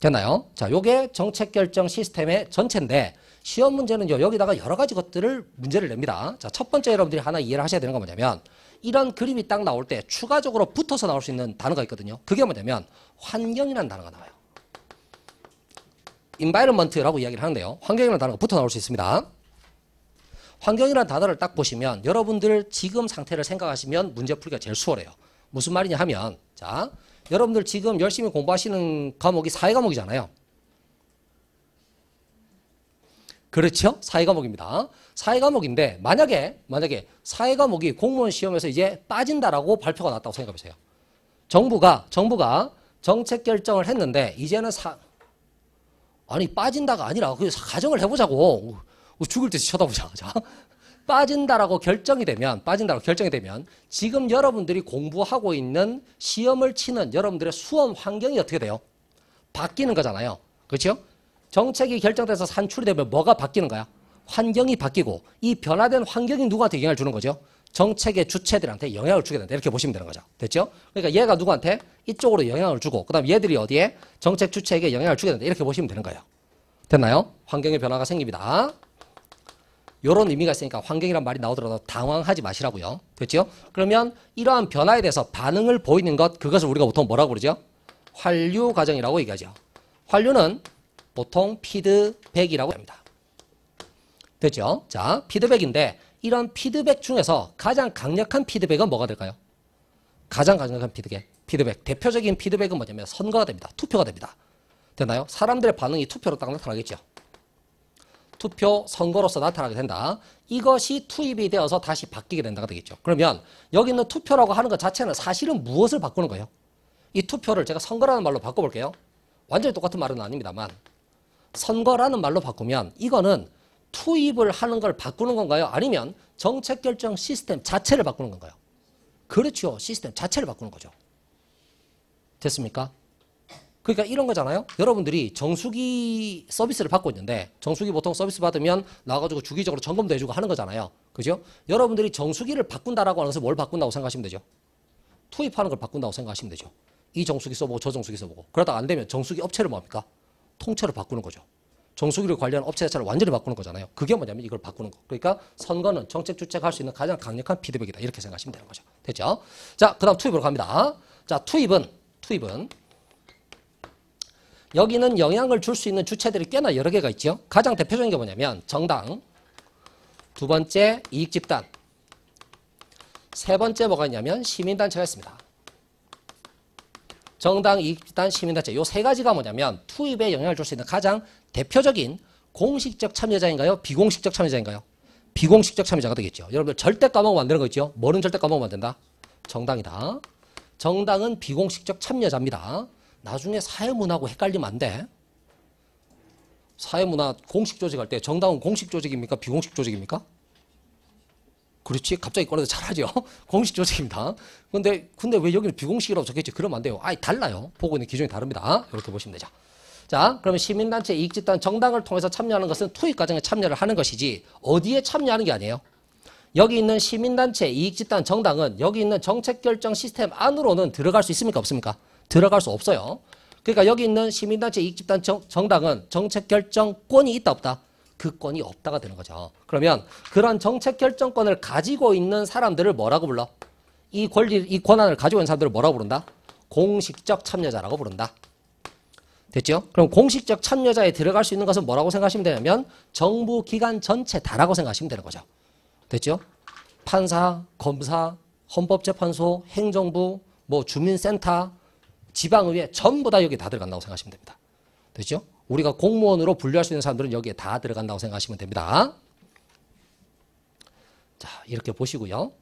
됐나요? 자, 요게 정책 결정 시스템의 전체인데 시험 문제는요. 여기다가 여러 가지 것들을 문제를 냅니다. 자, 첫 번째 여러분들이 하나 이해를 하셔야 되는 건 뭐냐면 이런 그림이 딱 나올 때 추가적으로 붙어서 나올 수 있는 단어가 있거든요. 그게 뭐냐면 환경이라는 단어가 나와요. 인바이러먼트라고 이야기를 하는데요. 환경이라는 단어가 붙어 나올 수 있습니다. 환경이라는 단어를 딱 보시면 여러분들 지금 상태를 생각하시면 문제 풀기가 제일 수월해요. 무슨 말이냐 하면 자 여러분들 지금 열심히 공부하시는 과목이 사회 과목이잖아요. 그렇죠? 사회 과목입니다. 사회 과목인데 만약에 만약에 사회 과목이 공무원 시험에서 이제 빠진다라고 발표가 났다고 생각해 보세요. 정부가 정부가 정책 결정을 했는데 이제는 사 아니 빠진다가 아니라 그 가정을 해보자고 죽을 듯이 쳐다보자. 자 빠진다라고 결정이 되면 빠진다고 결정이 되면 지금 여러분들이 공부하고 있는 시험을 치는 여러분들의 수험 환경이 어떻게 돼요? 바뀌는 거잖아요. 그렇죠? 정책이 결정돼서 산출이 되면 뭐가 바뀌는 거야? 환경이 바뀌고 이 변화된 환경이 누구한테 영향을 주는 거죠? 정책의 주체들한테 영향을 주게 된다. 이렇게 보시면 되는 거죠. 됐죠? 그러니까 얘가 누구한테 이쪽으로 영향을 주고 그다음 얘들이 어디에 정책 주체에게 영향을 주게 된다. 이렇게 보시면 되는 거예요. 됐나요? 환경의 변화가 생깁니다. 이런 의미가 있으니까 환경이란 말이 나오더라도 당황하지 마시라고요. 그렇죠 그러면 이러한 변화에 대해서 반응을 보이는 것, 그것을 우리가 보통 뭐라고 그러죠? 환류 과정이라고 얘기하죠. 환류는 보통 피드백이라고 합니다. 됐죠? 자, 피드백인데 이런 피드백 중에서 가장 강력한 피드백은 뭐가 될까요? 가장 강력한 피드백, 피드백. 대표적인 피드백은 뭐냐면 선거가 됩니다. 투표가 됩니다. 되나요? 사람들의 반응이 투표로 딱 나타나겠죠. 투표 선거로서 나타나게 된다. 이것이 투입이 되어서 다시 바뀌게 된다가 되겠죠. 그러면 여기 있는 투표라고 하는 것 자체는 사실은 무엇을 바꾸는 거예요? 이 투표를 제가 선거라는 말로 바꿔볼게요. 완전히 똑같은 말은 아닙니다만 선거라는 말로 바꾸면 이거는 투입을 하는 걸 바꾸는 건가요? 아니면 정책 결정 시스템 자체를 바꾸는 건가요? 그렇죠. 시스템 자체를 바꾸는 거죠. 됐습니까? 그러니까 이런 거잖아요. 여러분들이 정수기 서비스를 받고 있는데 정수기 보통 서비스 받으면 나가지고 주기적으로 점검도 해주고 하는 거잖아요. 그죠? 여러분들이 정수기를 바꾼다라고 하는 것뭘 바꾼다고 생각하시면 되죠. 투입하는 걸 바꾼다고 생각하시면 되죠. 이 정수기 써보고 저 정수기 써보고 그러다가 안 되면 정수기 업체를 뭡니까? 통째로 바꾸는 거죠. 정수기를 관리하는 업체 자체를 완전히 바꾸는 거잖아요. 그게 뭐냐면 이걸 바꾸는 거. 그러니까 선거는 정책 주책할 수 있는 가장 강력한 피드백이다. 이렇게 생각하시면 되는 거죠. 됐죠? 자, 그 다음 투입으로 갑니다. 자, 투입은, 투입은 여기는 영향을 줄 수 있는 주체들이 꽤나 여러 개가 있죠. 가장 대표적인 게 뭐냐면 정당, 두 번째 이익집단, 세 번째 뭐가 있냐면 시민단체가 있습니다. 정당, 이익집단, 시민단체 요 세 가지가 뭐냐면 투입에 영향을 줄 수 있는 가장 대표적인 공식적 참여자인가요? 비공식적 참여자인가요? 비공식적 참여자가 되겠죠. 여러분들 절대 까먹으면 안 되는 거 있죠? 뭐는 절대 까먹으면 안 된다? 정당이다. 정당은 비공식적 참여자입니다. 나중에 사회문화하고 헷갈리면 안 돼. 사회문화 공식 조직할 때 정당은 공식 조직입니까? 비공식 조직입니까? 그렇지. 갑자기 꺼내서 잘하죠. <laughs> 공식 조직입니다. 근데, 근데 왜 여기는 비공식이라고 적혀있지? 그러면 안 돼요. 아예 달라요. 보고 있는 기준이 다릅니다. 이렇게 보시면 되죠. 자, 그러면 시민단체, 이익집단, 정당을 통해서 참여하는 것은 투입 과정에 참여를 하는 것이지 어디에 참여하는 게 아니에요. 여기 있는 시민단체, 이익집단, 정당은 여기 있는 정책결정 시스템 안으로는 들어갈 수 있습니까? 없습니까? 들어갈 수 없어요. 그러니까 여기 있는 시민단체, 이익집단체, 정당은 정책결정권이 있다 없다? 그 권이 없다가 되는 거죠. 그러면 그런 정책결정권을 가지고 있는 사람들을 뭐라고 불러? 이 권리, 이 권한을 가지고 있는 사람들을 뭐라고 부른다? 공식적 참여자라고 부른다. 됐죠? 그럼 공식적 참여자에 들어갈 수 있는 것은 뭐라고 생각하시면 되냐면 정부 기관 전체 다라고 생각하시면 되는 거죠. 됐죠? 판사, 검사, 헌법재판소, 행정부, 뭐 주민센터, 지방의회 전부 다 여기 다 들어간다고 생각하시면 됩니다. 되죠? 우리가 공무원으로 분류할 수 있는 사람들은 여기에 다 들어간다고 생각하시면 됩니다. 자, 이렇게 보시고요.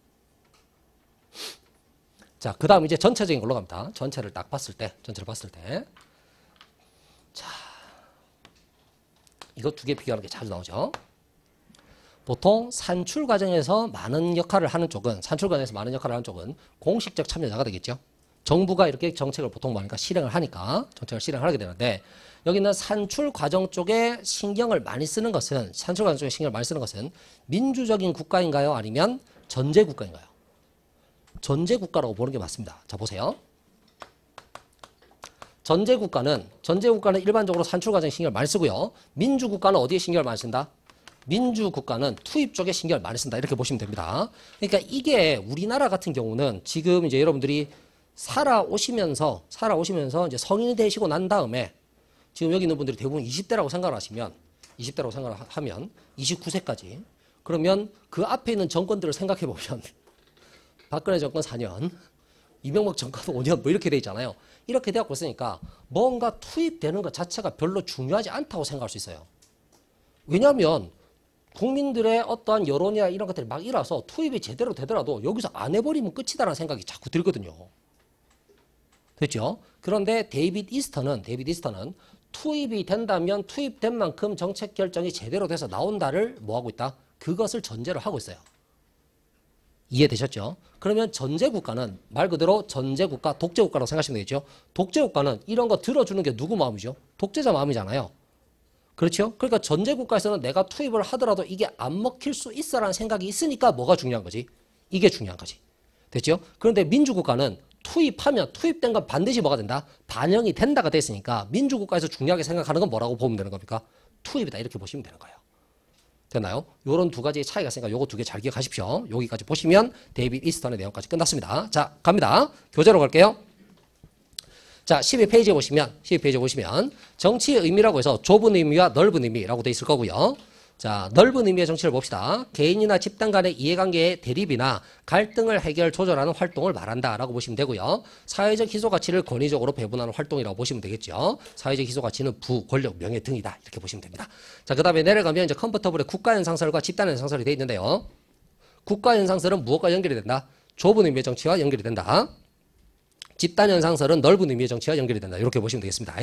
자, 그 다음 이제 전체적인 걸로 갑니다. 전체를 딱 봤을 때, 전체를 봤을 때. 자, 이거 두 개 비교하는 게 자주 나오죠. 보통 산출 과정에서 많은 역할을 하는 쪽은, 산출 과정에서 많은 역할을 하는 쪽은 공식적 참여자가 되겠죠. 정부가 이렇게 정책을 보통 뭐니까 실행을 하니까 정책을 실행하게 을 되는데 여기는 산출 과정 쪽에 신경을 많이 쓰는 것은 산출 과정 쪽에 신경을 많이 쓰는 것은 민주적인 국가인가요? 아니면 전제 국가인가요? 전제 국가라고 보는 게 맞습니다. 자 보세요. 전제 국가는 전제 국가는 일반적으로 산출 과정에 신경을 많이 쓰고요. 민주 국가는 어디에 신경을 많이 쓴다? 민주 국가는 투입 쪽에 신경을 많이 쓴다. 이렇게 보시면 됩니다. 그러니까 이게 우리나라 같은 경우는 지금 이제 여러분들이 살아오시면서 살아오시면서 이제 성인이 되시고 난 다음에 지금 여기 있는 분들이 대부분 20대라고 생각을 하시면 20대라고 생각하면 29세까지 그러면 그 앞에 있는 정권들을 생각해 보면 <laughs> 박근혜 정권 4년, 이명박 정권 5년 뭐 이렇게 돼 있잖아요. 이렇게 되고 있으니까 뭔가 투입되는 것 자체가 별로 중요하지 않다고 생각할 수 있어요. 왜냐하면 국민들의 어떠한 여론이나 이런 것들이 막 일어서 투입이 제대로 되더라도 여기서 안 해버리면 끝이다라는 생각이 자꾸 들거든요. 됐죠? 그렇죠? 그런데 데이빗 이스터는 데이빗 이스터는 투입이 된다면 투입된 만큼 정책 결정이 제대로 돼서 나온다를 뭐하고 있다? 그것을 전제로 하고 있어요. 이해되셨죠? 그러면 전제국가는 말 그대로 전제국가, 독재국가라고 생각하시면 되겠죠? 독재국가는 이런 거 들어주는 게 누구 마음이죠? 독재자 마음이잖아요. 그렇죠? 그러니까 전제국가에서는 내가 투입을 하더라도 이게 안 먹힐 수 있어라는 생각이 있으니까 뭐가 중요한 거지? 이게 중요한 거지. 됐죠? 그런데 민주국가는 투입하면 투입된 건 반드시 뭐가 된다? 반영이 된다가 됐으니까 민주국가에서 중요하게 생각하는 건 뭐라고 보면 되는 겁니까? 투입이다 이렇게 보시면 되는 거예요. 됐나요? 이런 두 가지의 차이가 있으니까 요거 두 개 잘 기억하십시오. 여기까지 보시면 데이빗 이스턴의 내용까지 끝났습니다. 자, 갑니다. 교재로 갈게요. 자, 12페이지에 보시면, 12페이지에 보시면 정치의 의미라고 해서 좁은 의미와 넓은 의미라고 돼 있을 거고요. 자, 넓은 의미의 정치를 봅시다. 개인이나 집단 간의 이해관계의 대립이나 갈등을 해결, 조절하는 활동을 말한다라고 보시면 되고요. 사회적 희소가치를 권위적으로 배분하는 활동이라고 보시면 되겠죠. 사회적 희소가치는 부, 권력, 명예 등이다. 이렇게 보시면 됩니다. 자, 그 다음에 내려가면 이제 컴퓨터블의 국가연상설과 집단연상설이 되어 있는데요. 국가연상설은 무엇과 연결이 된다? 좁은 의미의 정치와 연결이 된다. 집단 현상설은 넓은 의미의 정치와 연결이 된다. 이렇게 보시면 되겠습니다.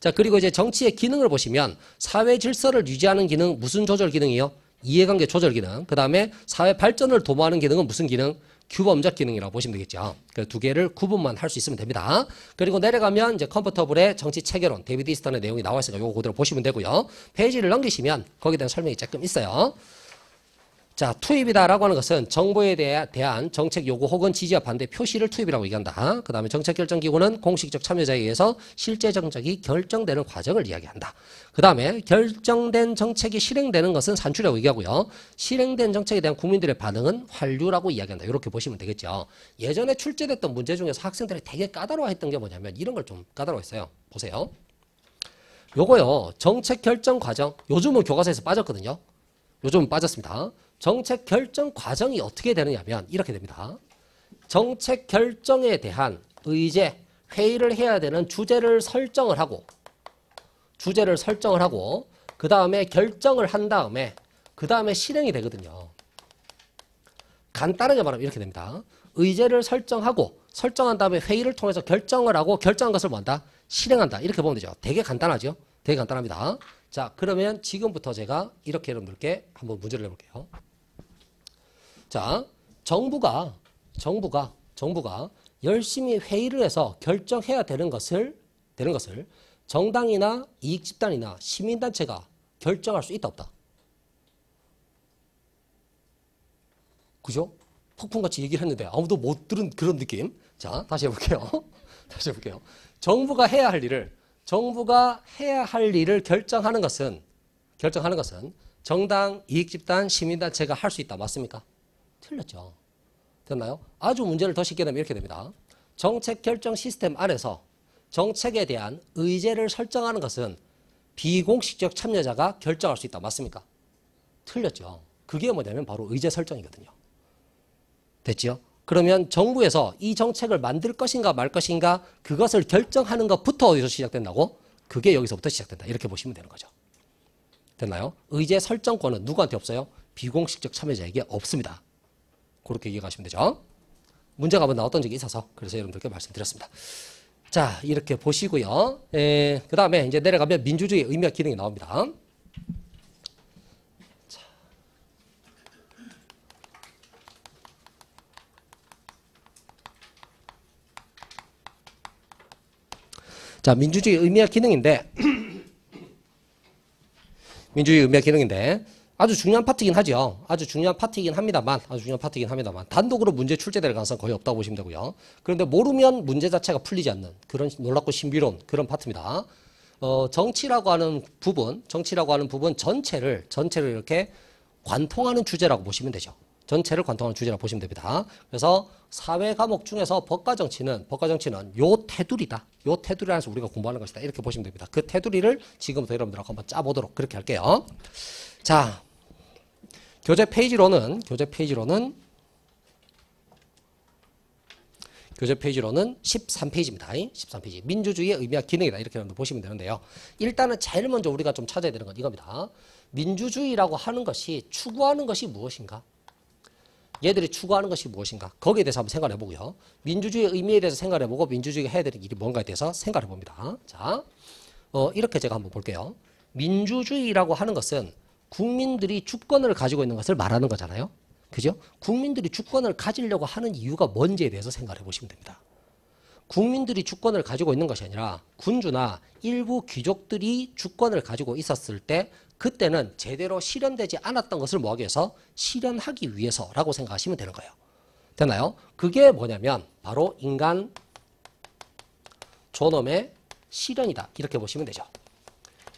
자, 그리고 이제 정치의 기능을 보시면 사회 질서를 유지하는 기능 무슨 조절 기능이요? 이해관계 조절 기능. 그다음에 사회 발전을 도모하는 기능은 무슨 기능? 규범적 기능이라고 보시면 되겠죠. 그 두 개를 구분만 할 수 있으면 됩니다. 그리고 내려가면 이제 컴퓨터블의 정치 체계론, 데이비드 이스턴의 내용이 나와 있으니까 요거 그대로 보시면 되고요. 페이지를 넘기시면 거기에 대한 설명이 조금 있어요. 자, 투입이다라고 하는 것은 정부에 대한 정책 요구 혹은 지지와 반대 표시를 투입이라고 얘기한다. 그 다음에 정책 결정 기구는 공식적 참여자에 의해서 실제 정책이 결정되는 과정을 이야기한다. 그 다음에 결정된 정책이 실행되는 것은 산출이라고 얘기하고요. 실행된 정책에 대한 국민들의 반응은 환류라고 이야기한다. 이렇게 보시면 되겠죠. 예전에 출제됐던 문제 중에서 학생들이 되게 까다로워했던 게 뭐냐면 이런 걸 좀 까다로워했어요. 보세요. 요거요. 정책 결정 과정. 요즘은 교과서에서 빠졌거든요. 요즘은 빠졌습니다. 정책 결정 과정이 어떻게 되느냐면 이렇게 됩니다. 정책 결정에 대한 의제 회의를 해야 되는 주제를 설정을 하고 주제를 설정을 하고 그 다음에 결정을 한 다음에 그 다음에 실행이 되거든요. 간단하게 말하면 이렇게 됩니다. 의제를 설정하고 설정한 다음에 회의를 통해서 결정을 하고 결정한 것을 뭐한다? 실행한다. 이렇게 보면 되죠. 되게 간단하죠. 되게 간단합니다. 자 그러면 지금부터 제가 이렇게 여러분들께 한번 문제를 내볼게요. 자, 정부가 정부가 정부가 열심히 회의를 해서 결정해야 되는 것을 되는 것을 정당이나 이익 집단이나 시민 단체가 결정할 수 있다 없다. 그죠? 폭풍같이 얘기를 했는데 아무도 못 들은 그런 느낌. 자, 다시 해볼게요. <laughs> 다시 해볼게요. 정부가 해야 할 일을 정부가 해야 할 일을 결정하는 것은 결정하는 것은 정당, 이익 집단, 시민 단체가 할 수 있다. 맞습니까? 틀렸죠. 됐나요? 아주 문제를 더 쉽게 내면 이렇게 됩니다. 정책 결정 시스템 안에서 정책에 대한 의제를 설정하는 것은 비공식적 참여자가 결정할 수 있다. 맞습니까? 틀렸죠. 그게 뭐냐면 바로 의제 설정이거든요. 됐죠 그러면 정부에서 이 정책을 만들 것인가 말 것인가 그것을 결정하는 것부터 어디서 시작된다고? 그게 여기서부터 시작된다. 이렇게 보시면 되는 거죠. 됐나요? 의제 설정권은 누구한테 없어요? 비공식적 참여자에게 없습니다. 그렇게 이해하시면 되죠. 문제가 한번 나왔던 적이 있어서 그래서 여러분들께 말씀드렸습니다. 자 이렇게 보시고요. 예, 그 다음에 이제 내려가면 민주주의 의미와 기능이 나옵니다. 자. 민주주의 의미와 기능인데 <clears throat> 민주주의 의미와 기능인데 아주 중요한 파트긴 이 하죠. 아주 중요한 파트이긴 합니다만, 아주 중요한 파트이긴 합니다만, 단독으로 문제 출제될 가능성 거의 없다고 보시면 되고요. 그런데 모르면 문제 자체가 풀리지 않는 그런 놀랍고 신비로운 그런 파트입니다. 어, 정치라고 하는 부분, 정치라고 하는 부분 전체를, 전체를 이렇게 관통하는 주제라고 보시면 되죠. 전체를 관통하는 주제라고 보시면 됩니다. 그래서 사회 과목 중에서 법과 정치는, 법과 정치는 요 테두리다. 요 테두리 안에서 우리가 공부하는 것이다. 이렇게 보시면 됩니다. 그 테두리를 지금부터 여러분들하고 한번 짜보도록 그렇게 할게요. 자, 교재 페이지로는 교재 페이지로는 교재 페이지로는 13페이지입니다. 13페이지. 민주주의의 의미와 기능이다. 이렇게 보시면 되는데요. 일단은 제일 먼저 우리가 좀 찾아야 되는 건 이겁니다. 민주주의라고 하는 것이 추구하는 것이 무엇인가? 얘들이 추구하는 것이 무엇인가? 거기에 대해서 한번 생각해 보고요. 민주주의의 의미에 대해서 생각해 보고 민주주의가 해야 되는 일이 뭔가에 대해서 생각해 봅니다. 자, 어, 이렇게 제가 한번 볼게요. 민주주의라고 하는 것은 국민들이 주권을 가지고 있는 것을 말하는 거잖아요. 그죠? 국민들이 주권을 가지려고 하는 이유가 뭔지에 대해서 생각해 보시면 됩니다. 국민들이 주권을 가지고 있는 것이 아니라 군주나 일부 귀족들이 주권을 가지고 있었을 때 그때는 제대로 실현되지 않았던 것을 뭐하기 위해서 실현하기 위해서라고 생각하시면 되는 거예요. 되나요? 그게 뭐냐면 바로 인간 존엄의 실현이다. 이렇게 보시면 되죠.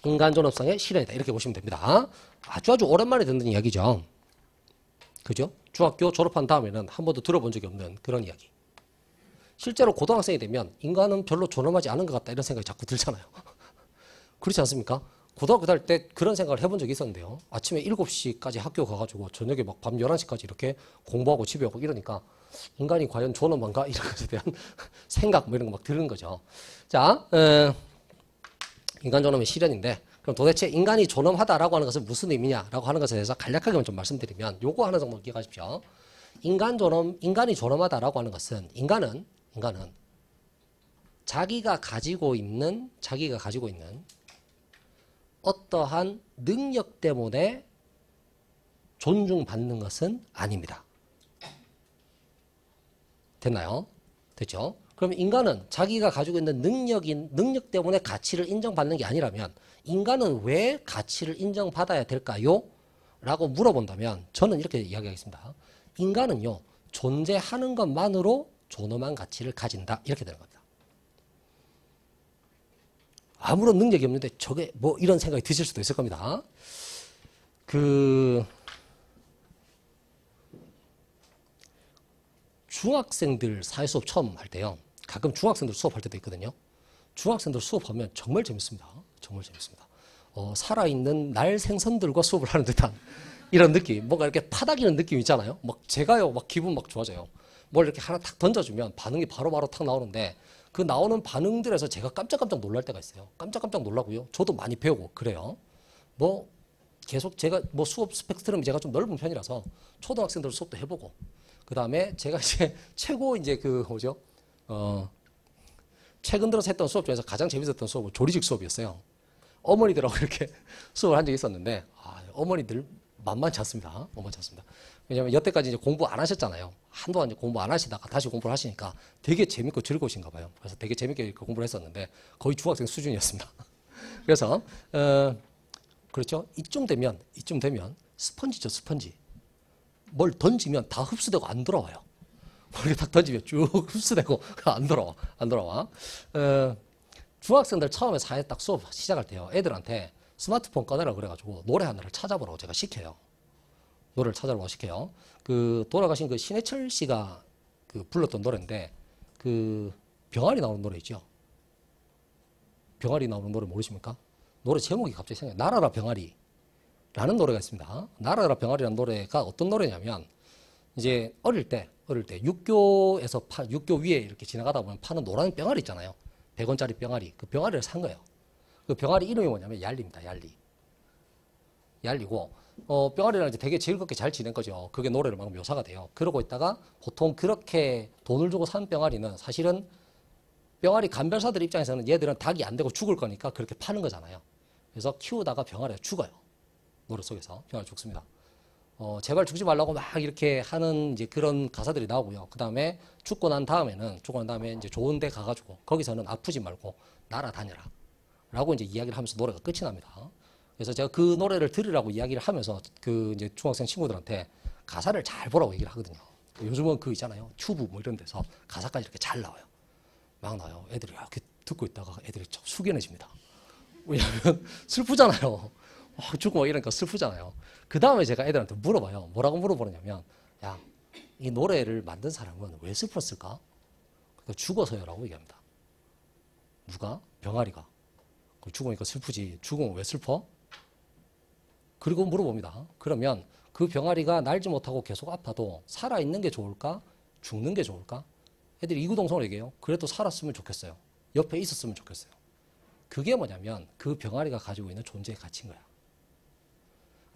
인간 존엄성의 실현이다. 이렇게 보시면 됩니다. 아주 아주 오랜만에 듣는 이야기죠. 그죠? 중학교 졸업한 다음에는 한 번도 들어본 적이 없는 그런 이야기. 실제로 고등학생이 되면 인간은 별로 존엄하지 않은 것 같다 이런 생각이 자꾸 들잖아요. <laughs> 그렇지 않습니까? 고등학교 다닐 때 그런 생각을 해본 적이 있었는데요. 아침에 7시까지 학교 가가지고 저녁에 막 밤 11시까지 이렇게 공부하고 집에 오고 이러니까 인간이 과연 존엄한가? <laughs> 이런 것에 대한 <laughs> 생각 뭐 이런 거 막 들은 거죠. 자, 에, 어, 인간 존엄의 실현인데 그럼 도대체 인간이 존엄하다라고 하는 것은 무슨 의미냐라고 하는 것에 대해서 간략하게만 좀 말씀드리면 요거 하나 정도 기억하십시오. 인간 존엄, 인간이 존엄하다라고 하는 것은 인간은 인간은 자기가 가지고 있는 자기가 가지고 있는 어떠한 능력 때문에 존중받는 것은 아닙니다. 됐나요? 됐죠? 그럼 인간은 자기가 가지고 있는 능력인 능력 때문에 가치를 인정받는 게 아니라면 인간은 왜 가치를 인정받아야 될까요? 라고 물어본다면 저는 이렇게 이야기하겠습니다. 인간은요 존재하는 것만으로 존엄한 가치를 가진다 이렇게 되는 겁니다. 아무런 능력이 없는데 저게 뭐 이런 생각이 드실 수도 있을 겁니다. 그 중학생들 사회수업 처음 할 때요. 가끔 중학생들 수업할 때도 있거든요. 중학생들 수업하면 정말 재밌습니다. 정말 재밌습니다. 어, 살아있는 날 생선들과 수업을 하는 듯한 이런 느낌, 뭔가 이렇게 파닥이는 느낌 있잖아요. 막 제가요, 막 기분 막 좋아져요. 뭘 이렇게 하나 탁 던져주면 반응이 바로바로 바로 탁 나오는데 그 나오는 반응들에서 제가 깜짝깜짝 놀랄 때가 있어요. 깜짝깜짝 놀라고요. 저도 많이 배우고 그래요. 뭐 계속 제가 뭐 수업 스펙트럼이 제가 좀 넓은 편이라서 초등학생들 수업도 해보고 그 다음에 제가 이제 <laughs> 최고 이제 그 뭐죠 어, 최근 들어서 했던 수업 중에서 가장 재밌었던 수업은 조리직 수업이었어요. 어머니들하고 <laughs> 이렇게 수업을 한 적이 있었는데 아, 어머니들 만만치 않습니다. 만만치 않습니다. 왜냐하면 여태까지 이제 공부 안 하셨잖아요. 한동안 이제 공부 안 하시다가 다시 공부를 하시니까 되게 재밌고 즐거우신가 봐요. 그래서 되게 재밌게 공부를 했었는데 거의 중학생 수준이었습니다. <laughs> 그래서 어, 그렇죠. 이쯤 되면 이쯤 되면 스펀지죠 스펀지. 뭘 던지면 다 흡수되고 안 돌아와요. 머리 탁 던지면 쭉 흡수되고 <laughs> 안 돌아와 안 돌아와. 어, 중학생들 처음에 사회 딱 수업 시작할 때요. 애들한테 스마트폰 꺼내라 그래가지고 노래 하나를 찾아보라고 제가 시켜요. 노래를 찾아보라고 시켜요. 그 돌아가신 그 신해철 씨가 그 불렀던 노래인데 그 병아리 나오는 노래 있죠. 병아리 나오는 노래 모르십니까? 노래 제목이 갑자기 생각나 날아라 병아리라는 노래가 있습니다. 날아라 병아리라는 노래가 어떤 노래냐면 이제 어릴 때 어릴 때 육교에서 파, 육교 위에 이렇게 지나가다 보면 파는 노란 병아리 있잖아요. 100원짜리 병아리. 그 병아리를 산 거예요. 그 병아리 이름이 뭐냐면 얄리입니다. 얄리. 얄리고 어, 병아리랑 이제 되게 즐겁게 잘 지낸 거죠. 그게 노래를 막 묘사가 돼요. 그러고 있다가 보통 그렇게 돈을 주고 산 병아리는 사실은 병아리 간별사들 입장에서는 얘들은 닭이 안 되고 죽을 거니까 그렇게 파는 거잖아요. 그래서 키우다가 병아리가 죽어요. 노래 속에서 병아리 죽습니다. 어, 제발 죽지 말라고 막 이렇게 하는 이제 그런 가사들이 나오고요. 그 다음에 죽고 난 다음에는 죽고 난 다음에 이제 좋은 데 가가지고 거기서는 아프지 말고 날아다녀라. 라고 이제 이야기를 하면서 노래가 끝이 납니다. 그래서 제가 그 노래를 들으라고 이야기를 하면서 그 이제 중학생 친구들한테 가사를 잘 보라고 얘기를 하거든요. 요즘은 그 있잖아요. 튜브 뭐 이런 데서 가사까지 이렇게 잘 나와요. 막 나와요. 애들이 이렇게 듣고 있다가 애들이 좀 숙연해집니다. 왜냐하면 <laughs> 슬프잖아요. 어, 죽고 막 이러니까 슬프잖아요. 그 다음에 제가 애들한테 물어봐요. 뭐라고 물어보느냐면, 야, 이 노래를 만든 사람은 왜슬펐을까 그러니까 죽어서요라고 얘기합니다. 누가? 병아리가. 죽으니까 슬프지. 죽으면 왜 슬퍼? 그리고 물어봅니다. 그러면 그 병아리가 날지 못하고 계속 아파도 살아있는 게 좋을까? 죽는 게 좋을까? 애들이 이구동성으로 얘기해요. 그래도 살았으면 좋겠어요. 옆에 있었으면 좋겠어요. 그게 뭐냐면 그 병아리가 가지고 있는 존재의 가치인 거야.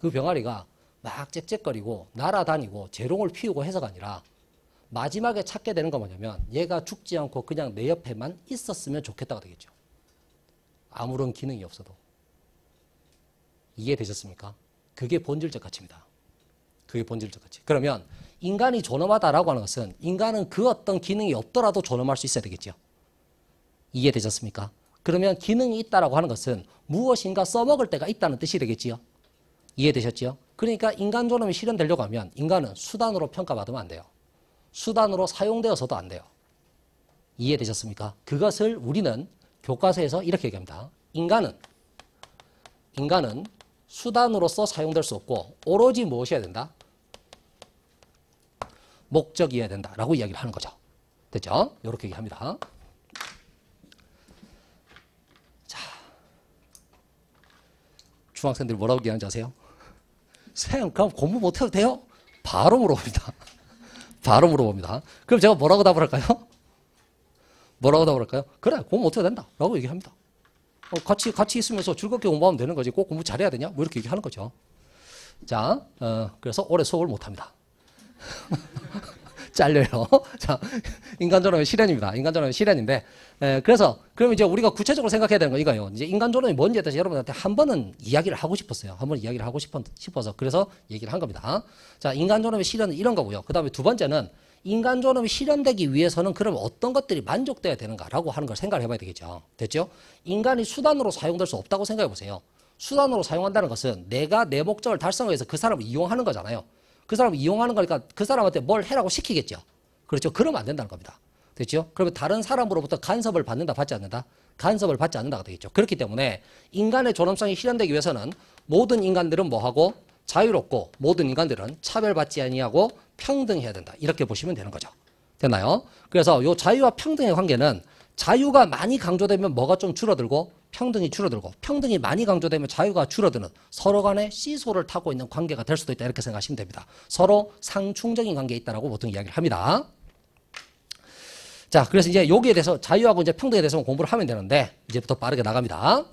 그 병아리가 막 짹짹거리고 날아다니고 재롱을 피우고 해서가 아니라 마지막에 찾게 되는 건 뭐냐면 얘가 죽지 않고 그냥 내 옆에만 있었으면 좋겠다가 되겠죠. 아무런 기능이 없어도. 이해되셨습니까? 그게 본질적 가치입니다. 그게 본질적 가치. 그러면 인간이 존엄하다라고 하는 것은 인간은 그 어떤 기능이 없더라도 존엄할 수 있어야 되겠죠. 이해되셨습니까? 그러면 기능이 있다라고 하는 것은 무엇인가 써먹을 때가 있다는 뜻이 되겠지요. 이해되셨죠 그러니까 인간 존엄이 실현되려고 하면 인간은 수단으로 평가받으면 안 돼요. 수단으로 사용되어서도 안 돼요. 이해되셨습니까? 그것을 우리는 교과서에서 이렇게 얘기합니다. 인간은 인간은 수단으로서 사용될 수 없고 오로지 무엇이어야 된다? 목적이어야 된다라고 이야기를 하는 거죠. 됐죠? 이렇게 얘기합니다. 자, 중학생들 뭐라고 얘기하는지 아세요? 쌤, 그럼 공부 못해도 돼요? 바로 물어봅니다. <laughs> 바로 물어봅니다. 그럼 제가 뭐라고 답을 할까요? 뭐라고 답을 할까요? 그래, 공부 못해도 된다. 라고 얘기합니다. 어, 같이, 같이 있으면서 즐겁게 공부하면 되는 거지. 꼭 공부 잘해야 되냐? 뭐 이렇게 얘기하는 거죠. 자, 어, 그래서 올해 수업을 못 합니다. <laughs> 잘려요. <laughs> 자, 인간전환의 실현입니다. 인간전환의 실현인데, 에, 예, 그래서 그럼 이제 우리가 구체적으로 생각해야 되는 거 이거예요. 이제 인간존엄이 뭔지에 대해서 여러분한테 한 번은 이야기를 하고 싶었어요. 한 번 이야기를 하고 싶어, 서 그래서 얘기를 한 겁니다. 자, 인간존엄의 실현은 이런 거고요. 그 다음에 두 번째는 인간존엄이 실현되기 위해서는 그럼 어떤 것들이 만족돼야 되는가라고 하는 걸 생각을 해봐야 되겠죠. 됐죠? 인간이 수단으로 사용될 수 없다고 생각해 보세요. 수단으로 사용한다는 것은 내가 내 목적을 달성해서그 사람을 이용하는 거잖아요. 그 사람을 이용하는 거니까 그 사람한테 뭘 해라고 시키겠죠. 그렇죠? 그러면 안 된다는 겁니다. 그렇죠 그러면 다른 사람으로부터 간섭을 받는다, 받지 않는다? 간섭을 받지 않는다가 되겠죠. 그렇기 때문에 인간의 존엄성이 실현되기 위해서는 모든 인간들은 뭐하고 자유롭고 모든 인간들은 차별받지 아니하고 평등해야 된다. 이렇게 보시면 되는 거죠. 되나요? 그래서 요 자유와 평등의 관계는 자유가 많이 강조되면 뭐가 좀 줄어들고 평등이 줄어들고 평등이 많이 강조되면 자유가 줄어드는 서로 간의 시소를 타고 있는 관계가 될 수도 있다 이렇게 생각하시면 됩니다. 서로 상충적인 관계에 있다라고 보통 이야기를 합니다. 자, 그래서 이제 여기에 대해서 자유하고 이제 평등에 대해서 공부를 하면 되는데 이제부터 빠르게 나갑니다.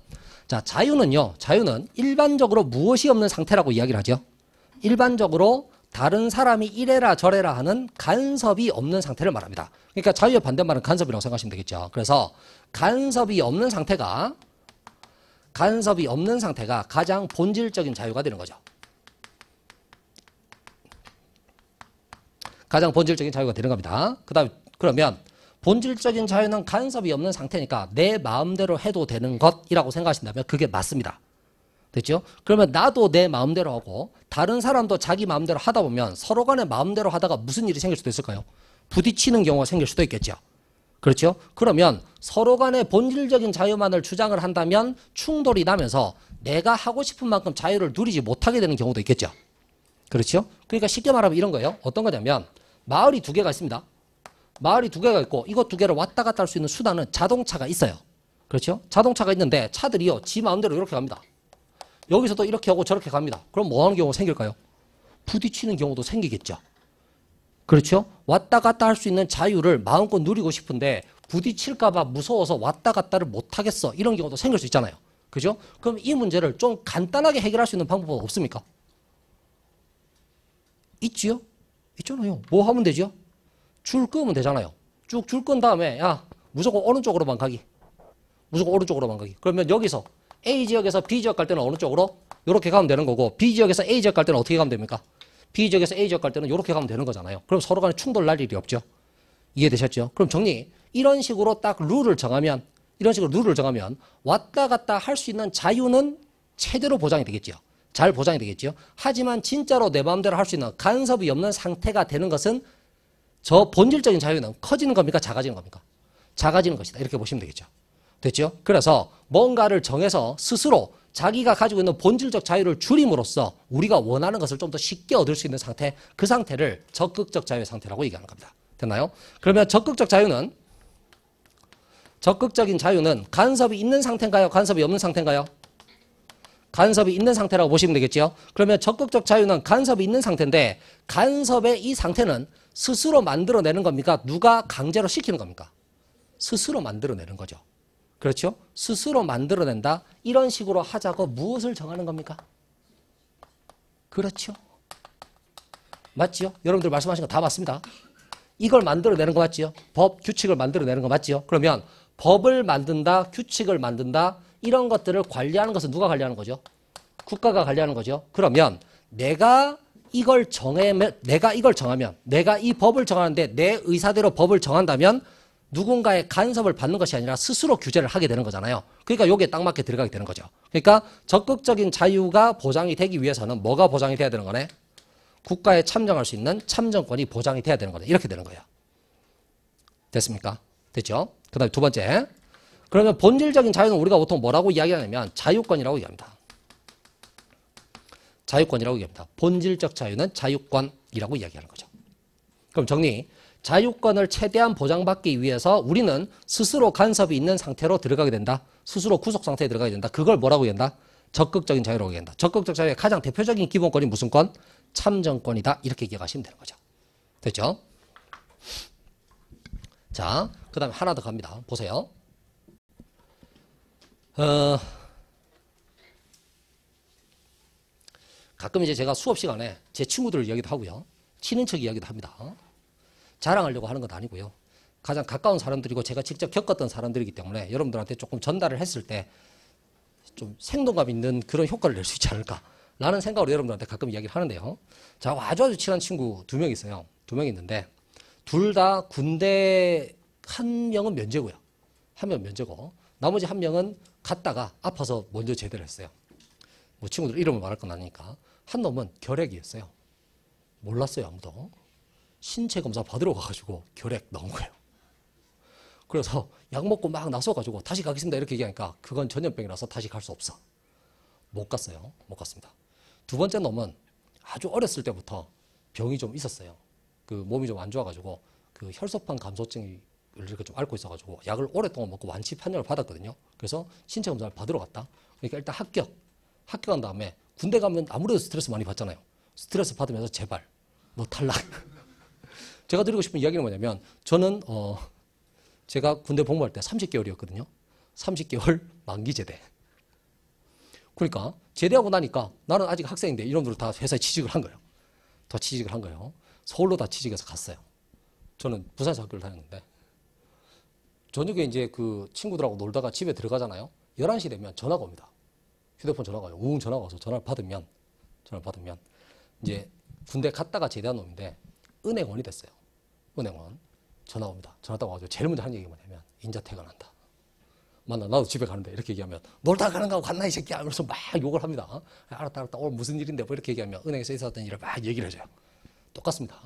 자, 자유는요. 자유는 일반적으로 무엇이 없는 상태라고 이야기를 하죠. 일반적으로 다른 사람이 이래라 저래라 하는 간섭이 없는 상태를 말합니다. 그러니까 자유의 반대말은 간섭이라고 생각하시면 되겠죠. 그래서 간섭이 없는 상태가 간섭이 없는 상태가 가장 본질적인 자유가 되는 거죠. 가장 본질적인 자유가 되는 겁니다. 그다음 그러면 본질적인 자유는 간섭이 없는 상태니까 내 마음대로 해도 되는 것이라고 생각하신다면 그게 맞습니다. 됐죠? 그러면 나도 내 마음대로 하고 다른 사람도 자기 마음대로 하다 보면 서로 간에 마음대로 하다가 무슨 일이 생길 수도 있을까요? 부딪히는 경우가 생길 수도 있겠죠. 그렇죠? 그러면 서로 간에 본질적인 자유만을 주장을 한다면 충돌이 나면서 내가 하고 싶은 만큼 자유를 누리지 못하게 되는 경우도 있겠죠. 그렇죠? 그러니까 쉽게 말하면 이런 거예요. 어떤 거냐면 마을이 두 개가 있습니다. 마을이 두 개가 있고 이곳 두 개를 왔다 갔다 할 수 있는 수단은 자동차가 있어요. 그렇죠? 자동차가 있는데 차들이요. 지 마음대로 이렇게 갑니다. 여기서도 이렇게 하고 저렇게 갑니다. 그럼 뭐 하는 경우가 생길까요? 부딪히는 경우도 생기겠죠. 그렇죠? 왔다 갔다 할 수 있는 자유를 마음껏 누리고 싶은데 부딪힐까봐 무서워서 왔다 갔다를 못하겠어. 이런 경우도 생길 수 있잖아요. 그죠? 그럼 이 문제를 좀 간단하게 해결할 수 있는 방법은 없습니까? 있지요? 있잖아요. 뭐 하면 되죠? 줄 끄면 되잖아요. 쭉줄끈 다음에 야 무조건 오른쪽으로만 가기. 무조건 오른쪽으로만 가기. 그러면 여기서 A 지역에서 B 지역 갈 때는 어느 쪽으로? 이렇게 가면 되는 거고 B 지역에서 A 지역 갈 때는 어떻게 가면 됩니까? B 지역에서 A 지역 갈 때는 이렇게 가면 되는 거잖아요. 그럼 서로 간에 충돌 날 일이 없죠. 이해되셨죠? 그럼 정리. 이런 식으로 딱 룰을 정하면 이런 식으로 룰을 정하면 왔다 갔다 할 수 있는 자유는 최대로 보장이 되겠죠잘 보장이 되겠죠 하지만 진짜로 내 마음대로 할 수 있는 간섭이 없는 상태가 되는 것은 저 본질적인 자유는 커지는 겁니까? 작아지는 겁니까? 작아지는 것이다. 이렇게 보시면 되겠죠. 됐죠? 그래서 뭔가를 정해서 스스로 자기가 가지고 있는 본질적 자유를 줄임으로써 우리가 원하는 것을 좀 더 쉽게 얻을 수 있는 상태, 그 상태를 적극적 자유의 상태라고 얘기하는 겁니다. 됐나요? 그러면 적극적 자유는 적극적인 자유는 간섭이 있는 상태인가요? 간섭이 없는 상태인가요? 간섭이 있는 상태라고 보시면 되겠죠. 그러면 적극적 자유는 간섭이 있는 상태인데 간섭의 이 상태는 스스로 만들어내는 겁니까? 누가 강제로 시키는 겁니까? 스스로 만들어내는 거죠. 그렇죠? 스스로 만들어낸다. 이런 식으로 하자고 무엇을 정하는 겁니까? 그렇죠. 맞지요? 여러분들 말씀하신 거 다 맞습니다. 이걸 만들어내는 거 맞지요? 법, 규칙을 만들어내는 거 맞지요? 그러면 법을 만든다, 규칙을 만든다, 이런 것들을 관리하는 것은 누가 관리하는 거죠? 국가가 관리하는 거죠. 그러면 내가 이걸 정하면 내가 이걸 정하면 내가 이 법을 정하는데 내 의사대로 법을 정한다면 누군가의 간섭을 받는 것이 아니라 스스로 규제를 하게 되는 거잖아요. 그러니까 여기에 딱 맞게 들어가게 되는 거죠. 그러니까 적극적인 자유가 보장이 되기 위해서는 뭐가 보장이 돼야 되는 거네? 국가에 참정할 수 있는 참정권이 보장이 돼야 되는 거네. 이렇게 되는 거예요. 됐습니까? 됐죠? 그 다음에 두 번째. 그러면 본질적인 자유는 우리가 보통 뭐라고 이야기하냐면 자유권이라고 이야기합니다 자유권이라고 얘기합니다. 본질적 자유는 자유권이라고 이야기하는 거죠. 그럼 정리. 자유권을 최대한 보장받기 위해서 우리는 스스로 간섭이 있는 상태로 들어가게 된다. 스스로 구속 상태에 들어가게 된다. 그걸 뭐라고 얘기한다? 적극적인 자유라고 얘기한다. 적극적 자유의 가장 대표적인 기본권이 무슨 권? 참정권이다. 이렇게 기억하시면 되는 거죠. 됐죠? 자, 그 다음에 하나 더 갑니다. 보세요. 어... 가끔 이제 제가 수업 시간에 제 친구들 을 이야기도 하고요. 친인척 이야기도 합니다. 자랑하려고 하는 건 아니고요. 가장 가까운 사람들이고 제가 직접 겪었던 사람들이기 때문에 여러분들한테 조금 전달을 했을 때 좀 생동감 있는 그런 효과를 낼 수 있지 않을까. 라는 생각으로 여러분들한테 가끔 이야기를 하는데요. 자, 아주 아주 친한 친구 두 명 있어요. 두 명 있는데 둘 다 군대 한 명은 면제고요. 한 명 면제고 나머지 한 명은 갔다가 아파서 먼저 제대를 했어요. 뭐 친구들 이름을 말할 건 아니니까. 한 놈은 결핵이었어요. 몰랐어요, 아무도. 신체 검사 받으러 가가지고 결핵 나온 거예요. 그래서 약 먹고 막 나서가지고 다시 가겠습니다. 이렇게 얘기하니까 그건 전염병이라서 다시 갈 수 없어. 못 갔어요. 못 갔습니다. 두 번째 놈은 아주 어렸을 때부터 병이 좀 있었어요. 그 몸이 좀 안 좋아가지고 그 혈소판 감소증을 이렇게 좀 앓고 있어가지고 약을 오랫동안 먹고 완치 판정을 받았거든요. 그래서 신체 검사를 받으러 갔다. 그러니까 일단 합격. 합격한 다음에 군대 가면 아무래도 스트레스 많이 받잖아요. 스트레스 받으면서 제발 너 탈락. <laughs> 제가 드리고 싶은 이야기는 뭐냐면 저는 어 제가 군대 복무할 때 30개월이었거든요. 30개월 만기 제대. 그러니까 제대하고 나니까 나는 아직 학생인데 이놈들 런다 회사에 취직을 한 거예요. 더 취직을 한 거예요. 서울로 다 취직해서 갔어요. 저는 부산에서 학교를 다녔는데 저녁에 이제 그 친구들하고 놀다가 집에 들어가잖아요. 11시 되면 전화가 옵니다. 휴대폰 전화가 우웅 전화가 와서 전화를 받으면 전화를 받으면 이제 군대 갔다가 제대한 놈인데 은행원이 됐어요. 은행원 전화 옵니다. 전화 딱 와가지고 제일 먼저 하는 얘기가 뭐냐면 인자 퇴근한다. 만나 나도 집에 가는데 이렇게 얘기하면 놀다 가는 거 갔나 이 새끼야 그러면서막 욕을 합니다. 알았다 알았다 오늘 무슨 일인데 뭐 이렇게 얘기하면 은행에서 있었던 일을 막 얘기를 해줘요. 똑같습니다.